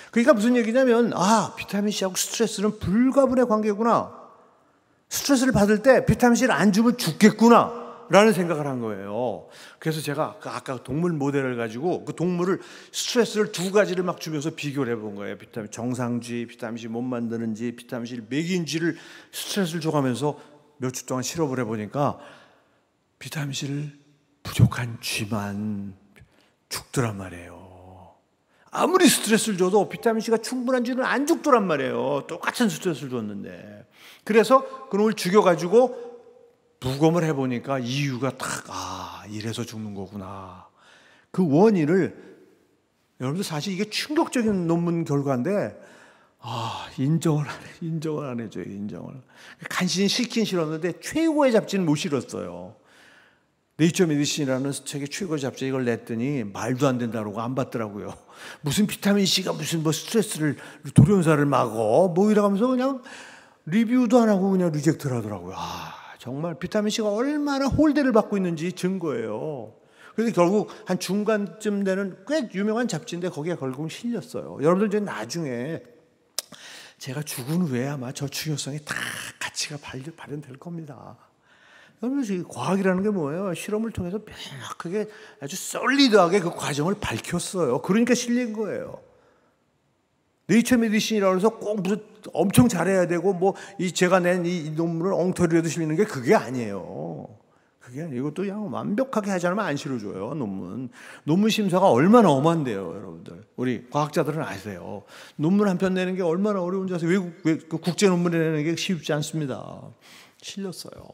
그러니까 무슨 얘기냐면 아 비타민 C하고 스트레스는 불가분의 관계구나. 스트레스를 받을 때 비타민 C를 안 주면 죽겠구나. 라는 생각을 한 거예요. 그래서 제가 그 아까 동물 모델을 가지고 그 동물을 스트레스를 두 가지를 막 주면서 비교를 해본 거예요. 비타민 정상지, 비타민 C 못 만드는지, 비타민 C 를 맥인지를 스트레스를 줘가면서 몇 주 동안 실험을 해보니까 비타민 C를 부족한 쥐만 죽더란 말이에요. 아무리 스트레스를 줘도 비타민 C가 충분한 쥐는 안 죽더란 말이에요. 똑같은 스트레스를 줬는데. 그래서 그놈을 죽여가지고 부검을 해보니까 이유가 딱, 아, 이래서 죽는 거구나. 그 원인을, 여러분들 사실 이게 충격적인 논문 결과인데, 아, 인정을 안, 해, 인정을 안 해줘요, 인정을. 간신히 싫긴 싫었는데, 최고의 잡지는 못 실었어요. 네이처 메디신이라는 책의 최고 잡지 이걸 냈더니 말도 안 된다고 안 받더라고요. 무슨 비타민 C가 무슨 뭐 스트레스를 돌연사를 막어 뭐 이러면서 그냥 리뷰도 안 하고 그냥 리젝트를 하더라고요. 아, 정말 비타민 C가 얼마나 홀대를 받고 있는지 증거예요. 그래서 결국 한 중간쯤 되는 꽤 유명한 잡지인데 거기에 결국 실렸어요. 여러분들 이제 나중에 제가 죽은 후에 아마 저 중요성이 다 가치가 발현될 겁니다. 여러분 과학이라는 게 뭐예요? 실험을 통해서 명확하게 아주 솔리드하게 그 과정을 밝혔어요. 그러니까 실린 거예요. 네이처메디신이라고 해서 꼭 무슨 엄청 잘해야 되고 뭐 이 제가 낸 이 논문을 엉터리로도 실리는 게 그게 아니에요. 그게 아니고 이것도 그냥 완벽하게 하지 않으면 안 실어줘요 논문. 논문 심사가 얼마나 엄한데요, 여러분들. 우리 과학자들은 아세요. 논문 한 편 내는 게 얼마나 어려운지 아세요. 외국 그 국제 논문 내는 게 쉽지 않습니다. 실렸어요.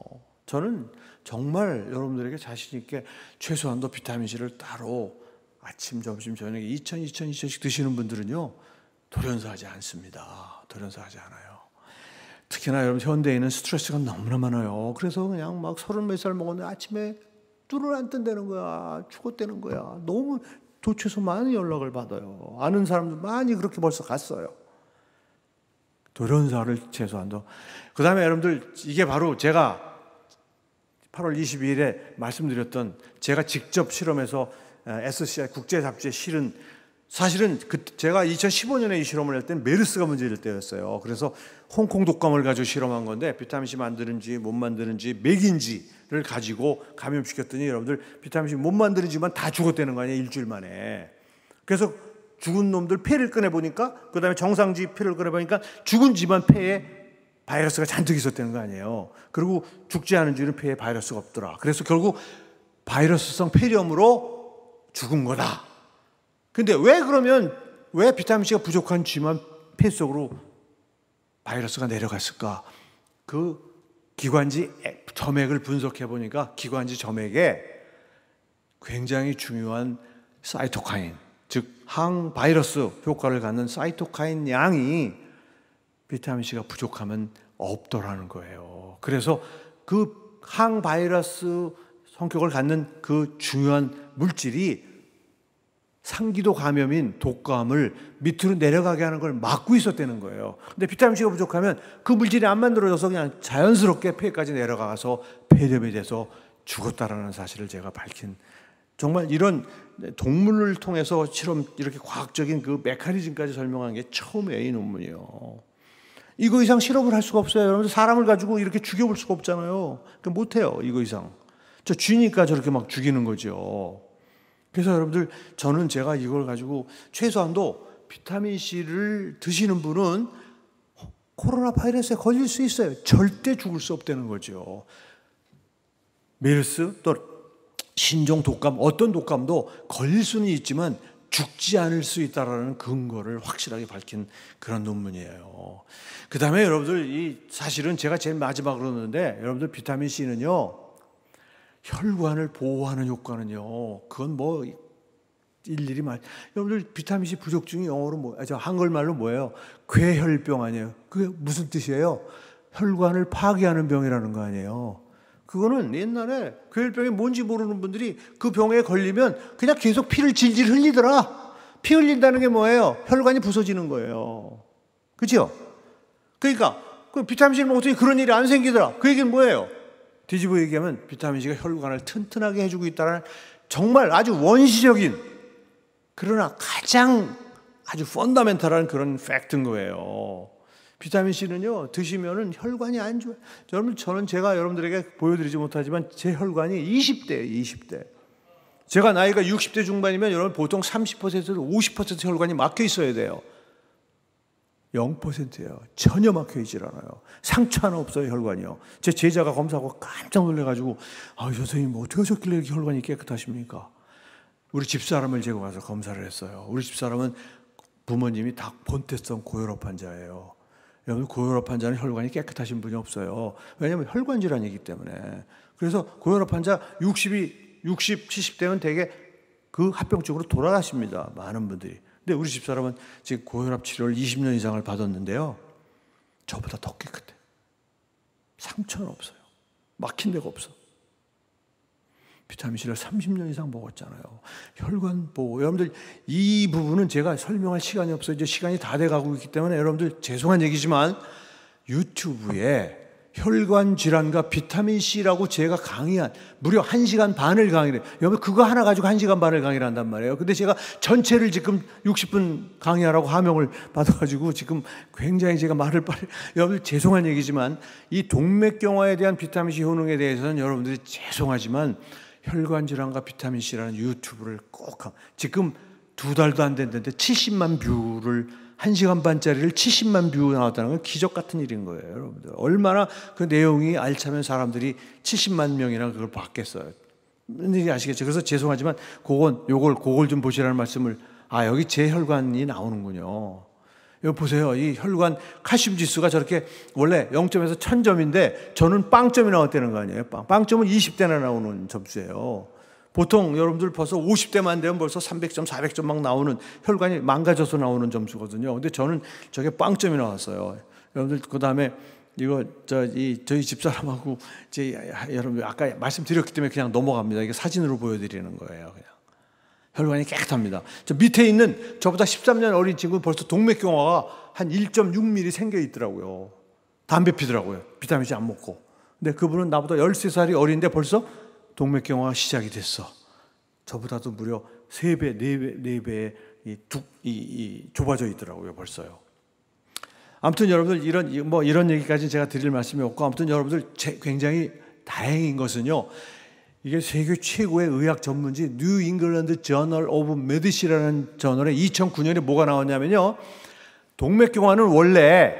저는 정말 여러분들에게 자신 있게 최소한도 비타민 C를 따로 아침, 점심, 저녁에 2천, 2천, 2천씩 드시는 분들은요. 돌연사하지 않습니다. 돌연사하지 않아요. 특히나 여러분 현대에는 스트레스가 너무나 많아요. 그래서 그냥 막 서른 몇 살 먹었는데 아침에 뚫를안 뜬다는 거야. 죽었다는 거야. 너무 도처에서 많이 연락을 받아요. 아는 사람도 많이 그렇게 벌써 갔어요. 돌연사를 최소한도. 그 다음에 여러분들 이게 바로 제가 8월 22일에 말씀드렸던 제가 직접 실험해서 SCI 국제잡지에 실은 사실은 그 제가 2015년에 이 실험을 할 때는 메르스가 문제일 때였어요. 그래서 홍콩 독감을 가지고 실험한 건데 비타민 C 만드는지 못 만드는지 맥인지를 가지고 감염시켰더니 여러분들 비타민 C 못 만드는지만 다 죽었다는 거 아니에요 일주일 만에. 그래서 죽은 놈들 폐를 꺼내 보니까 그다음에 정상지 폐를 꺼내 보니까 죽은 집안 폐에 바이러스가 잔뜩 있었다는 거 아니에요. 그리고 죽지 않은 집은 폐에 바이러스가 없더라. 그래서 결국 바이러스성 폐렴으로 죽은 거다. 근데 왜 그러면 왜 비타민 C가 부족한 쥐만 폐 속으로 바이러스가 내려갔을까? 그 기관지 점액을 분석해 보니까 기관지 점액에 굉장히 중요한 사이토카인, 즉 항바이러스 효과를 갖는 사이토카인 양이 비타민 C가 부족하면 없더라는 거예요. 그래서 그 항바이러스 성격을 갖는 그 중요한 물질이 상기도 감염인 독감을 밑으로 내려가게 하는 걸 막고 있었다는 거예요. 근데 비타민 C가 부족하면 그 물질이 안 만들어져서 그냥 자연스럽게 폐까지 내려가서 폐렴이 돼서 죽었다라는 사실을 제가 밝힌 정말 이런 동물을 통해서 실험 이렇게 과학적인 그 메커니즘까지 설명한 게 처음 이 논문이에요. 이거 이상 실험을 할 수가 없어요. 여러분 들 사람을 가지고 이렇게 죽여볼 수가 없잖아요. 그러니까 못해요. 이거 이상. 저 쥐니까 저렇게 막 죽이는 거죠. 그래서 여러분들 저는 제가 이걸 가지고 최소한도 비타민 C를 드시는 분은 코로나 바이러스에 걸릴 수 있어요. 절대 죽을 수 없다는 거죠. 메르스 또 신종 독감 어떤 독감도 걸릴 수는 있지만 죽지 않을 수 있다라는 근거를 확실하게 밝힌 그런 논문이에요. 그다음에 여러분들 이 사실은 제가 제일 마지막으로 넣는데 여러분들 비타민 C는요. 혈관을 보호하는 효과는요. 그건 뭐 일일이 말. 여러분들 비타민 C 부족증이 영어로 뭐, 아, 저 한글말로 뭐예요? 괴혈병 아니에요? 그게 무슨 뜻이에요? 혈관을 파괴하는 병이라는 거 아니에요? 그거는 옛날에 괴혈병이 뭔지 모르는 분들이 그 병에 걸리면 그냥 계속 피를 질질 흘리더라. 피 흘린다는 게 뭐예요? 혈관이 부서지는 거예요. 그죠? 그러니까 그 비타민 C 먹었더니 그런 일이 안 생기더라. 그 얘기는 뭐예요? 뒤집어 얘기하면 비타민 C가 혈관을 튼튼하게 해주고 있다는 정말 아주 원시적인 그러나 가장 아주 펀더멘탈한 그런 팩트인 거예요. 비타민 C는요 드시면은 혈관이 안 좋아. 여러분 저는 제가 여러분들에게 보여드리지 못하지만 제 혈관이 2 0대 20대. 제가 나이가 60대 중반이면 여러분 보통 30%에서 50% 혈관이 막혀 있어야 돼요. 0%예요. 전혀 막혀 있질 않아요. 상처 하나 없어요, 혈관이요. 제 제자가 검사하고 깜짝 놀래 가지고 아, 선생님 뭐 어떻게 하셨길래 이렇게 혈관이 깨끗하십니까? 우리 집사람을 제가 가서 검사를 했어요. 우리 집사람은 부모님이 다 본태성 고혈압 환자예요. 여러분 고혈압 환자는 혈관이 깨끗하신 분이 없어요. 왜냐면 혈관 질환이기 때문에. 그래서 고혈압 환자 60이 60, 70대는 대개 그 합병증으로 돌아가십니다. 많은 분들이. 근데 우리 집사람은 지금 고혈압 치료를 20년 이상을 받았는데요. 저보다 더 깨끗해. 상처는 없어요. 막힌 데가 없어. 비타민C를 30년 이상 먹었잖아요. 혈관 보호. 여러분들, 이 부분은 제가 설명할 시간이 없어요. 이제 시간이 다 돼가고 있기 때문에 여러분들 죄송한 얘기지만 유튜브에 혈관 질환과 비타민 C라고 제가 강의한 무려 1시간 반을 강의를 여러분 그거 하나 가지고 1시간 반을 강의를 한단 말이에요. 근데 제가 전체를 지금 60분 강의하라고 하명을 받아 가지고 지금 굉장히 제가 말을 빨리 *laughs* 여러분 죄송한 얘기지만 이 동맥경화에 대한 비타민 C 효능에 대해서는 여러분들이 죄송하지만 혈관 질환과 비타민 C라는 유튜브를 꼭 지금 두 달도 안 됐는데 70만 뷰를 한시간 반짜리를 70만 뷰 나왔다는 건 기적 같은 일인 거예요, 여러분들. 얼마나 그 내용이 알차면 사람들이 70만 명이나 그걸 봤겠어요. 근 아시겠죠? 그래서 죄송하지만 그건 요걸 그걸 좀 보시라는 말씀을 아, 여기 제 혈관이 나오는군요. 여기 보세요. 이 혈관 칼슘 지수가 저렇게 원래 0점에서 1000점인데 저는 빵점이 나왔다는 거 아니에요? 빵. 빵점은 20대나 나오는 점수예요. 보통 여러분들 벌써 50대만 되면 벌써 300점, 400점 막 나오는 혈관이 망가져서 나오는 점수거든요. 근데 저는 저게 빵점이 나왔어요. 여러분들 그 다음에 이거 저이 저희 집사람하고 제 여러분 아까 말씀드렸기 때문에 그냥 넘어갑니다. 이게 사진으로 보여드리는 거예요. 그냥 혈관이 깨끗합니다. 저 밑에 있는 저보다 13년 어린 친구 는 벌써 동맥경화가 한 1.6mm 생겨 있더라고요. 담배 피더라고요. 비타민 C 안 먹고. 근데 그분은 나보다 13살이 어린데 벌써 동맥경화가 시작이 됐어. 저보다도 무려 3배, 4배, 4배의 이, 두, 이, 이 좁아져 있더라고요, 벌써요. 아무튼 여러분들 이런 뭐 이런 얘기까지 제가 드릴 말씀이 없고 아무튼 여러분들 굉장히 다행인 것은요. 이게 세계 최고의 의학 전문지 뉴 잉글랜드 저널 오브 메디시라는 저널에 2009년에 뭐가 나왔냐면요. 동맥경화는 원래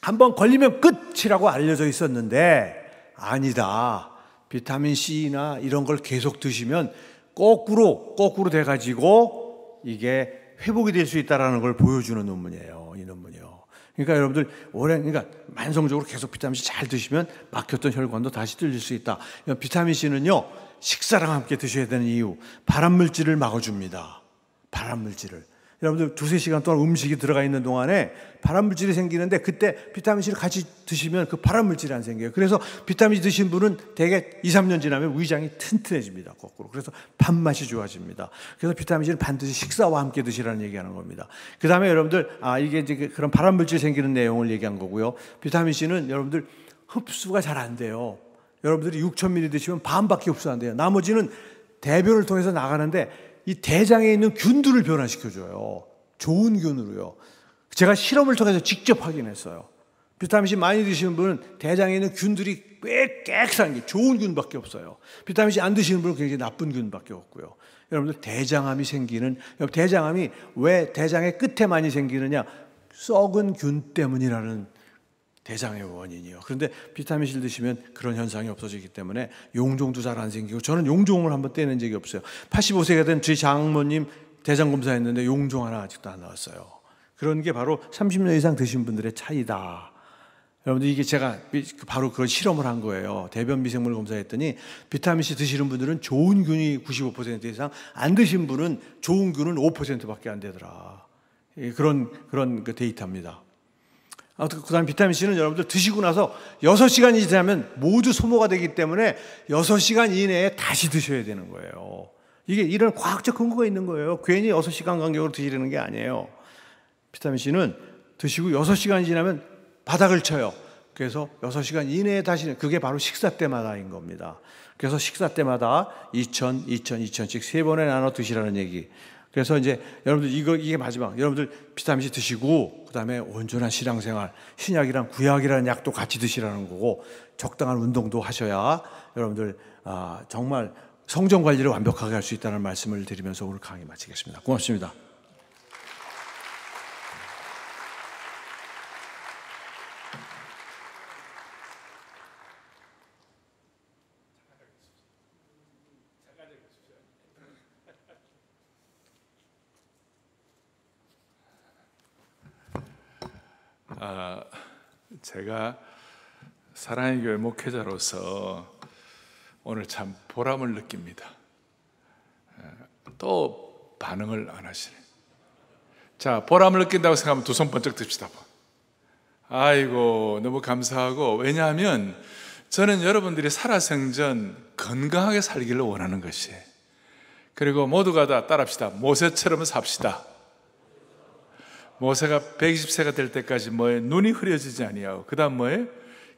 한번 걸리면 끝이라고 알려져 있었는데 아니다. 비타민 C나 이런 걸 계속 드시면 거꾸로 거꾸로 돼 가지고 이게 회복이 될 수 있다라는 걸 보여주는 논문이에요. 이 논문이요. 그러니까 여러분들 오래 그러니까 만성적으로 계속 비타민 C 잘 드시면 막혔던 혈관도 다시 뚫릴 수 있다. 비타민 C는요. 식사랑 함께 드셔야 되는 이유. 발암 물질을 막아 줍니다. 발암 물질을. 여러분들 두세 시간 동안 음식이 들어가 있는 동안에 발암물질이 생기는데 그때 비타민C를 같이 드시면 그 발암물질이 안 생겨요. 그래서 비타민C 드신 분은 대개 2, 3년 지나면 위장이 튼튼해집니다. 거꾸로. 그래서 밥맛이 좋아집니다. 그래서 비타민C는 반드시 식사와 함께 드시라는 얘기하는 겁니다. 그 다음에 여러분들, 아, 이게 이제 그 그런 발암물질 이 생기는 내용을 얘기한 거고요. 비타민C는 여러분들 흡수가 잘 안 돼요. 여러분들이 6,000ml 드시면 반밖에 흡수 안 돼요. 나머지는 대변을 통해서 나가는데 이 대장에 있는 균들을 변화시켜줘요. 좋은 균으로요. 제가 실험을 통해서 직접 확인했어요. 비타민 C 많이 드시는 분은 대장에 있는 균들이 꽤 깨끗한 게 좋은 균밖에 없어요. 비타민 C 안 드시는 분은 굉장히 나쁜 균밖에 없고요. 여러분들 대장암이 생기는 대장암이 왜 대장의 끝에 많이 생기느냐? 썩은 균 때문이라는 대장의 원인이요. 그런데 비타민실 드시면 그런 현상이 없어지기 때문에 용종도 잘 안 생기고 저는 용종을 한번 떼낸 적이 없어요. 85세가 된 제 장모님 대장 검사했는데 용종 하나 아직도 안 나왔어요. 그런 게 바로 30년 이상 드신 분들의 차이다. 여러분들 이게 제가 그 바로 그런 실험을 한 거예요. 대변 미생물 검사했더니 비타민 C 드시는 분들은 좋은 균이 95% 이상 안 드신 분은 좋은 균은 5%밖에 안 되더라. 예, 그런 그런 그 데이터입니다. 그 다음 비타민 C는 여러분들 드시고 나서 6시간이 지나면 모두 소모가 되기 때문에 6시간 이내에 다시 드셔야 되는 거예요. 이게 이런 과학적 근거가 있는 거예요. 괜히 6시간 간격으로 드시는 게 아니에요. 비타민 C는 드시고 6시간이 지나면 바닥을 쳐요. 그래서 6시간 이내에 다시 그게 바로 식사 때마다인 겁니다. 그래서 식사 때마다 2000, 2000, 2000씩 세 번에 나눠 드시라는 얘기. 그래서 이제 여러분들 이거 이게 마지막. 여러분들 비타민 C 드시고 그다음에 온전한 신앙생활, 신약이랑 구약이라는 약도 같이 드시라는 거고 적당한 운동도 하셔야 여러분들 아, 정말 성전 관리를 완벽하게 할 수 있다는 말씀을 드리면서 오늘 강의 마치겠습니다. 고맙습니다. 아, 제가 사랑의 교회 목회자로서 오늘 참 보람을 느낍니다. 아, 또 반응을 안 하시네. 자, 보람을 느낀다고 생각하면 두 손 번쩍 듭시다. 아이고, 너무 감사하고, 왜냐하면 저는 여러분들이 살아생전 건강하게 살기를 원하는 것이에요. 그리고 모두가 다 따라합시다. 모세처럼 삽시다. 모세가 120세가 될 때까지 뭐에 눈이 흐려지지 아니하고 그다음 뭐에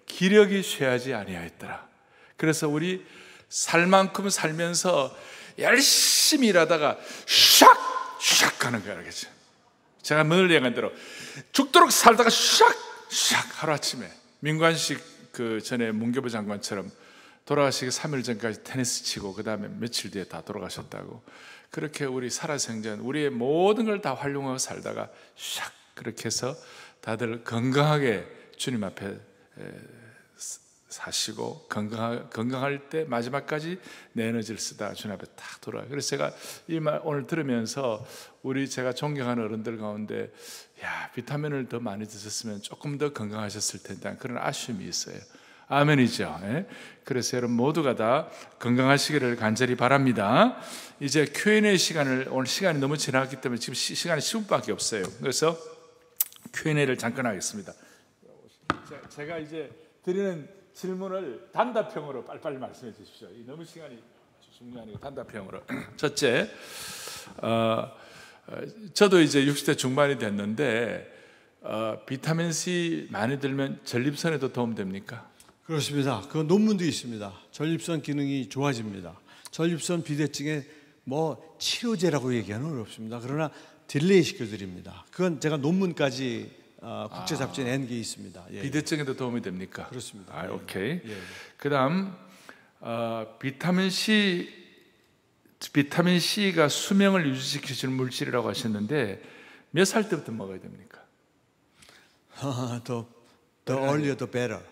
기력이 쇠하지 아니하였더라. 그래서 우리 살 만큼 살면서 열심히 일하다가 샥샥 가는 거야, 알겠죠 제가 늘 얘기한 대로 죽도록 살다가 샥샥 하루 아침에 민관식 그 전에 문교부 장관처럼 돌아가시기 3일 전까지 테니스 치고 그 다음에 며칠 뒤에 다 돌아가셨다고 그렇게 우리 살아생전 우리의 모든 걸 다 활용하고 살다가 샥 그렇게 해서 다들 건강하게 주님 앞에 사시고 건강 건강할 때 마지막까지 내 에너지를 쓰다 주님 앞에 탁돌아 그래서 제가 이 말 오늘 들으면서 우리 제가 존경하는 어른들 가운데 야 비타민을 더 많이 드셨으면 조금 더 건강하셨을 텐데 그런 아쉬움이 있어요. 아멘이죠. 예. 그래서 여러분 모두가 다 건강하시기를 간절히 바랍니다. 이제 Q&A 시간을 오늘 시간이 너무 지나기 때문에 지금 시, 간이 10분밖에 없어요. 그래서 Q&A를 잠깐 하겠습니다. 제가 이제 드리는 질문을 단답형으로 빨리빨리 말씀해 주십시오. 너무 시간이 중요하니까 단답형으로. *clears throat* 첫째, 어, 저도 이제 60대 중반이 됐는데 어, 비타민 C 많이 들면 전립선에도 도움됩니까? 그렇습니다. 그 논문도 있습니다. 전립선 기능이 좋아집니다. 전립선 비대증에 뭐 치료제라고 얘기하는 어렵습니다. 그러나 딜레이 시켜드립니다. 그건 제가 논문까지 어, 국제 잡지에 낸 게 있습니다. 예. 예. 비대증에도 도움이 됩니까? 그렇습니다. 아, 예, 예. 오케이. 예. 그다음 어, 비타민 C 비타민 C가 수명을 유지시켜주는 물질이라고 하셨는데 몇 살 때부터 먹어야 됩니까? 더더얼 e e a r l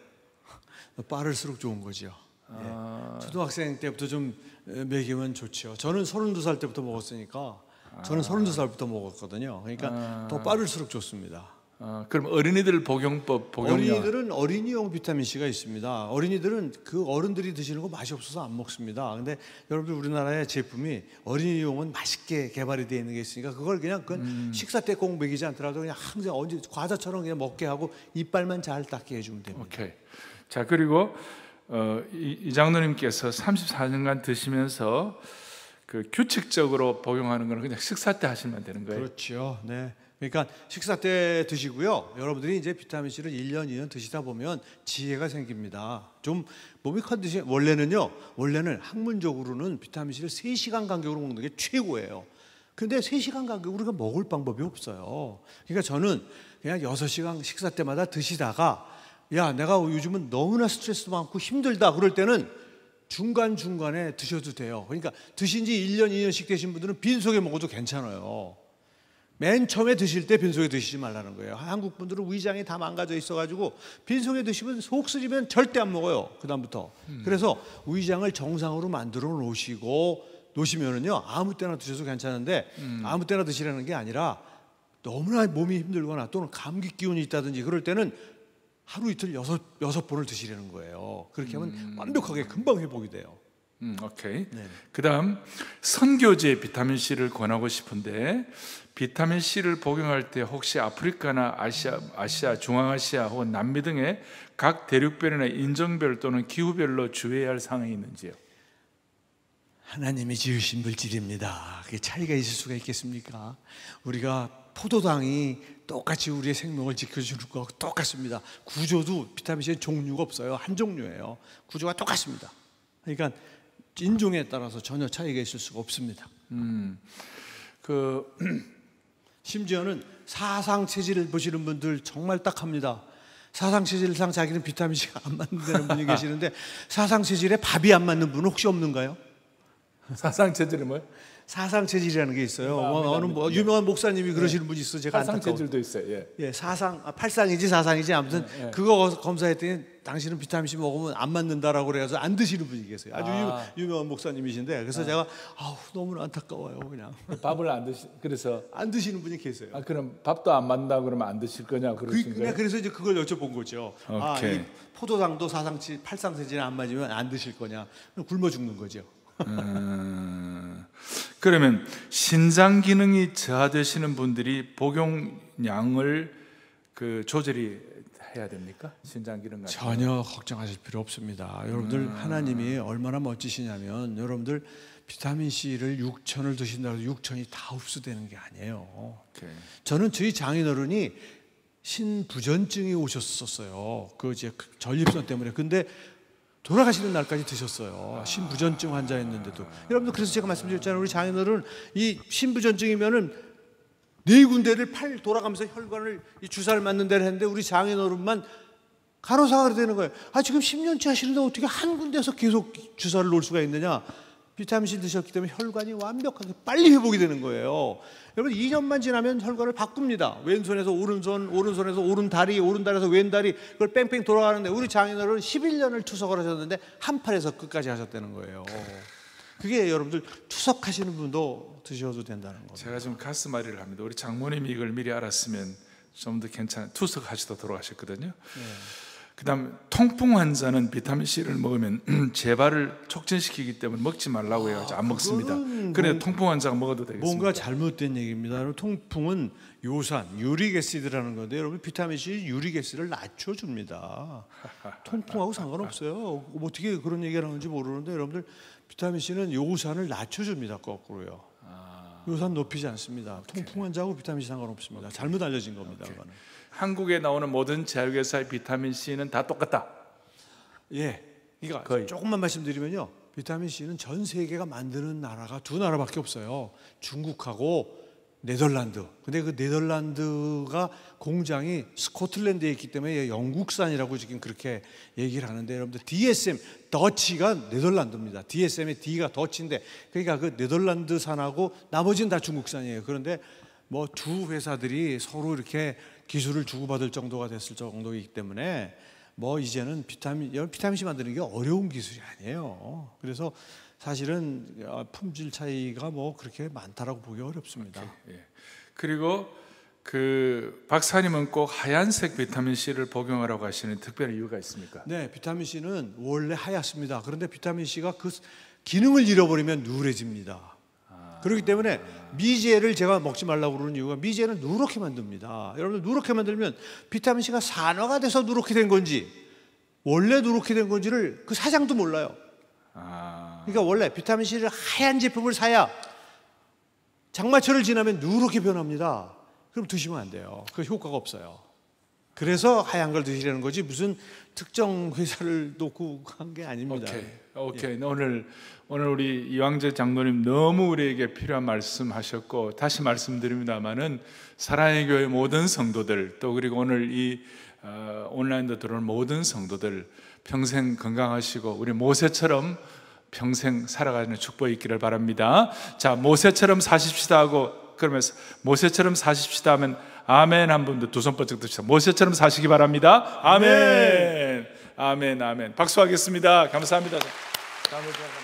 빠를수록 좋은 거지요. 아... 예. 초등학생 때부터 좀 먹이면 좋죠 저는 서른두 살 때부터 먹었으니까 저는 아. 서른두 살부터 먹었거든요. 그러니까 아... 더 빠를수록 좋습니다. 아, 그럼 어린이들 복용법 복용량 어린이들은 어린이용 비타민 C가 있습니다. 어린이들은 그 어른들이 드시는 거 맛이 없어서 안 먹습니다. 근데 여러분들 우리나라의 제품이 어린이용은 맛있게 개발이 되어 있는 게 있으니까 그걸 그냥 그 음. 식사 때 꼭 먹이지 않더라도 그냥 항상 언제 과자처럼 그냥 먹게 하고 이빨만 잘 닦게 해주면 됩니다. 오케이. 자, 그리고 어, 이, 이, 장로님께서 34년간 드시면서 그 규칙적으로 복용하는 거는 그냥 식사 때 하시면 되는 거예요. 그렇죠. 네. 그러니까 식사 때 드시고요. 여러분들이 이제 비타민 C를 1년, 2년 드시다 보면 지혜가 생깁니다. 좀 몸이 커디션 원래는요. 원래는 학문적으로는 비타민 C를 3시간 간격으로 먹는 게 최고예요. 근데 3시간 간격으로 우리가 먹을 방법이 없어요. 그러니까 저는 그냥 6시간 식사 때마다 드시다가 야, 내가 요즘은 너무나 스트레스 도 많고 힘들다. 그럴 때는 중간중간에 드셔도 돼요. 그러니까 드신 지 1년, 2년씩 되신 분들은 빈속에 먹어도 괜찮아요. 맨 처음에 드실 때 빈속에 드시지 말라는 거예요. 한국 분들은 위장이 다 망가져 있어가지고 빈속에 드시면 속 쓰리면 절대 안 먹어요. 그다음부터. 음. 그래서 위장을 정상으로 만들어 놓으시고 놓으시면은요 아무 때나 드셔도 괜찮은데 음. 아무 때나 드시라는 게 아니라 너무나 몸이 힘들거나 또는 감기 기운이 있다든지 그럴 때는 하루 이틀 여섯 여섯 번을 드시려는 거예요. 그렇게 하면 음. 완벽하게 금방 회복이 돼요. 음, 오케이. 네. 그다음 선교지 비타민 C를 권하고 싶은데 비타민 C를 복용할 때 혹시 아프리카나 아시아, 아시아, 중앙아시아 혹은 남미 등의 각 대륙별이나 인종별 또는 기후별로 주의해야 할 사항이 있는지요? 하나님이 지으신 물질입니다. 그게 차이가 있을 수가 있겠습니까? 우리가 포도당이 똑같이 우리의 생명을 지켜주는 거하 똑같습니다. 구조도 비타민 C의 종류가 없어요. 한 종류예요. 구조가 똑같습니다. 그러니까 인종에 따라서 전혀 차이가 있을 수가 없습니다. 음, 그 *clears throat* 심지어는 사상 체질을 보시는 분들 정말 딱합니다. 사상 체질상 자기는 비타민 C가 안 맞는다는 분이 계시는데 사상 체질에 밥이 안 맞는 분은 혹시 없는가요? 사상 체질이 뭐요? 사상 체질이라는 게 있어요. 아, 뭐, 어느 뭐, 예. 유명한 목사님이 그러시는 예. 분이 있어 제가 사상 체질도 있어요. 예, 예 사상 아, 팔상이지 사상이지 아무튼 예. 예. 그거 검사했더니 당신은 비타민 C 먹으면 안 맞는다라고 그래서 안 드시는 분이 계세요. 아주 아. 유, 명한 목사님이신데 그래서 아. 제가 아우 너무 안타까워요 그냥 그 밥을 안 드시 그래서 안 드시는 분이 계세요. 아 그럼 밥도 안맞다 그러면 안 드실 거냐 그, 그러신 거예요? 그, 래서 이제 그걸 여쭤본 거죠. 아, 오케이. 아, 포도당도 사상치 팔상 체질 안 맞으면 안 드실 거냐? 굶어 죽는 거죠. 그러면 신장 기능이 저하되시는 분들이 복용량을 그 조절이 해야 됩니까? 신장 기능 같은 전혀 걱정하실 필요 없습니다. 여러분들 음. 하나님이 얼마나 멋지시냐면 여러분들 비타민 C를 6천을 드신다고 해서 6천이 다 흡수되는 게 아니에요. 오케이. 저는 저희 장인어른이 신부전증이 오셨었어요. 그 이제 그 전립선 때문에. 근데 돌아가시는 날까지 드셨어요. 아. 신부전증 환자였는데도. 아. 여러분들 그래서 제가 말씀드렸잖아요. 우리 장인어른 이 신부전증이면은 네 군데를 팔 돌아가면서 혈관을 주사를 맞는 데를 했는데 우리 장인어른만 간호사가 되는 거예요. 아 지금 10년째 하시는데 어떻게 한 군데서 계속 주사를 놓을 수가 있느냐? 비타민 C 드셨기 때문에 혈관이 완벽하게 빨리 회복이 되는 거예요. 여러분 2년만 지나면 혈관을 바꿉니다. 왼손에서 오른손, 오른손에서 오른다리, 오른다리에서 왼다리 그걸 뺑뺑 돌아가는데 우리 장인어른 11년을 투석을 하셨는데 한 팔에서 끝까지 하셨다는 거예요. 그게 여러분들 투석하시는 분도 드셔도 된다는 거예요. 제가 지금 가스마리를 합니다. 우리 장모님이 이걸 미리 알았으면 좀 더 괜찮은 투석하시다 돌아가셨거든요. 네. 그 다음 통풍 환자는 비타민C를 먹으면 *clears throat* 재발을 촉진시키기 때문에 먹지 말라고 해가지고 안 먹습니다. 아, 그래요 통풍 환자가 먹어도 되겠습니다. 뭔가 잘못된 얘기입니다. 통풍은 요산, 유리게시드라는 건데 여러분 비타민C 유리게시를 낮춰줍니다. *laughs* 통풍하고 상관없어요. 어떻게 그런 얘기를 하는지 모르는데 여러분들 비타민C는 요산을 낮춰줍니다. 거꾸로요. 아. 요산 높이지 않습니다. 통풍 환자하고 비타민C 상관없습니다. 잘못 알려진 겁니다. 오케이. 한국에 나오는 모든 제약회사의 비타민 C는 다 똑같다. 예. 그러니까 거의. 조금만 말씀드리면요. 비타민 C는 전 세계가 만드는 나라가 두 나라밖에 없어요. 중국하고 네덜란드. 근데 그 네덜란드가 공장이 스코틀랜드에 있기 때문에 영국산이라고 지금 그렇게 얘기를 하는데 여러분들 DSM 더치가 네덜란드입니다. DSM의 D가 더치인데 그러니까 그 네덜란드산하고 나머지는 다 중국산이에요. 그런데 뭐 두 회사들이 서로 이렇게 기술을 주고받을 정도가 됐을 정도이기 때문에 뭐 이제는 비타민 비타민 C 만드는 게 어려운 기술이 아니에요. 그래서 사실은 어, 품질 차이가 뭐 그렇게 많다라고 보기 어렵습니다. 오케이, 예. 그리고 그 박사님은 꼭 하얀색 비타민 C를 복용하라고 하시는 특별한 이유가 있습니까? 네, 비타민 C는 원래 하얗습니다. 그런데 비타민 C가 그 기능을 잃어버리면 누래집니다. 그렇기 때문에 미제를 제가 먹지 말라고 그러는 이유가 미제는 누렇게 만듭니다. 여러분들 누렇게 만들면 비타민 C가 산화가 돼서 누렇게 된 건지 원래 누렇게 된 건지를 그 사장도 몰라요. 아. 그러니까 원래 비타민 C를 하얀 제품을 사야 장마철을 지나면 누렇게 변합니다. 그럼 드시면 안 돼요. 그 효과가 없어요. 그래서 하얀 걸 드시려는 거지 무슨 특정 회사를 *laughs* 놓고 한 게 아닙니다. 오케이, 어, 오케이. 예. 네, 오늘 오늘 우리 이왕재 장로님 너무 우리에게 필요한 말씀하셨고 다시 말씀드립니다만은 사랑의 교회 모든 성도들 또 그리고 오늘 이 어, 온라인도 들어온 모든 성도들 평생 건강하시고 우리 모세처럼 평생 살아가는 축복이 있기를 바랍니다. 자 모세처럼 사십시다 하고 그러면서 모세처럼 사십시다 하면 아멘 한분더두손 번쩍 드시다 모세처럼 사시기 바랍니다. 아멘. 네. 아멘, 아멘. 박수하겠습니다 감사합니다. 감사합니다.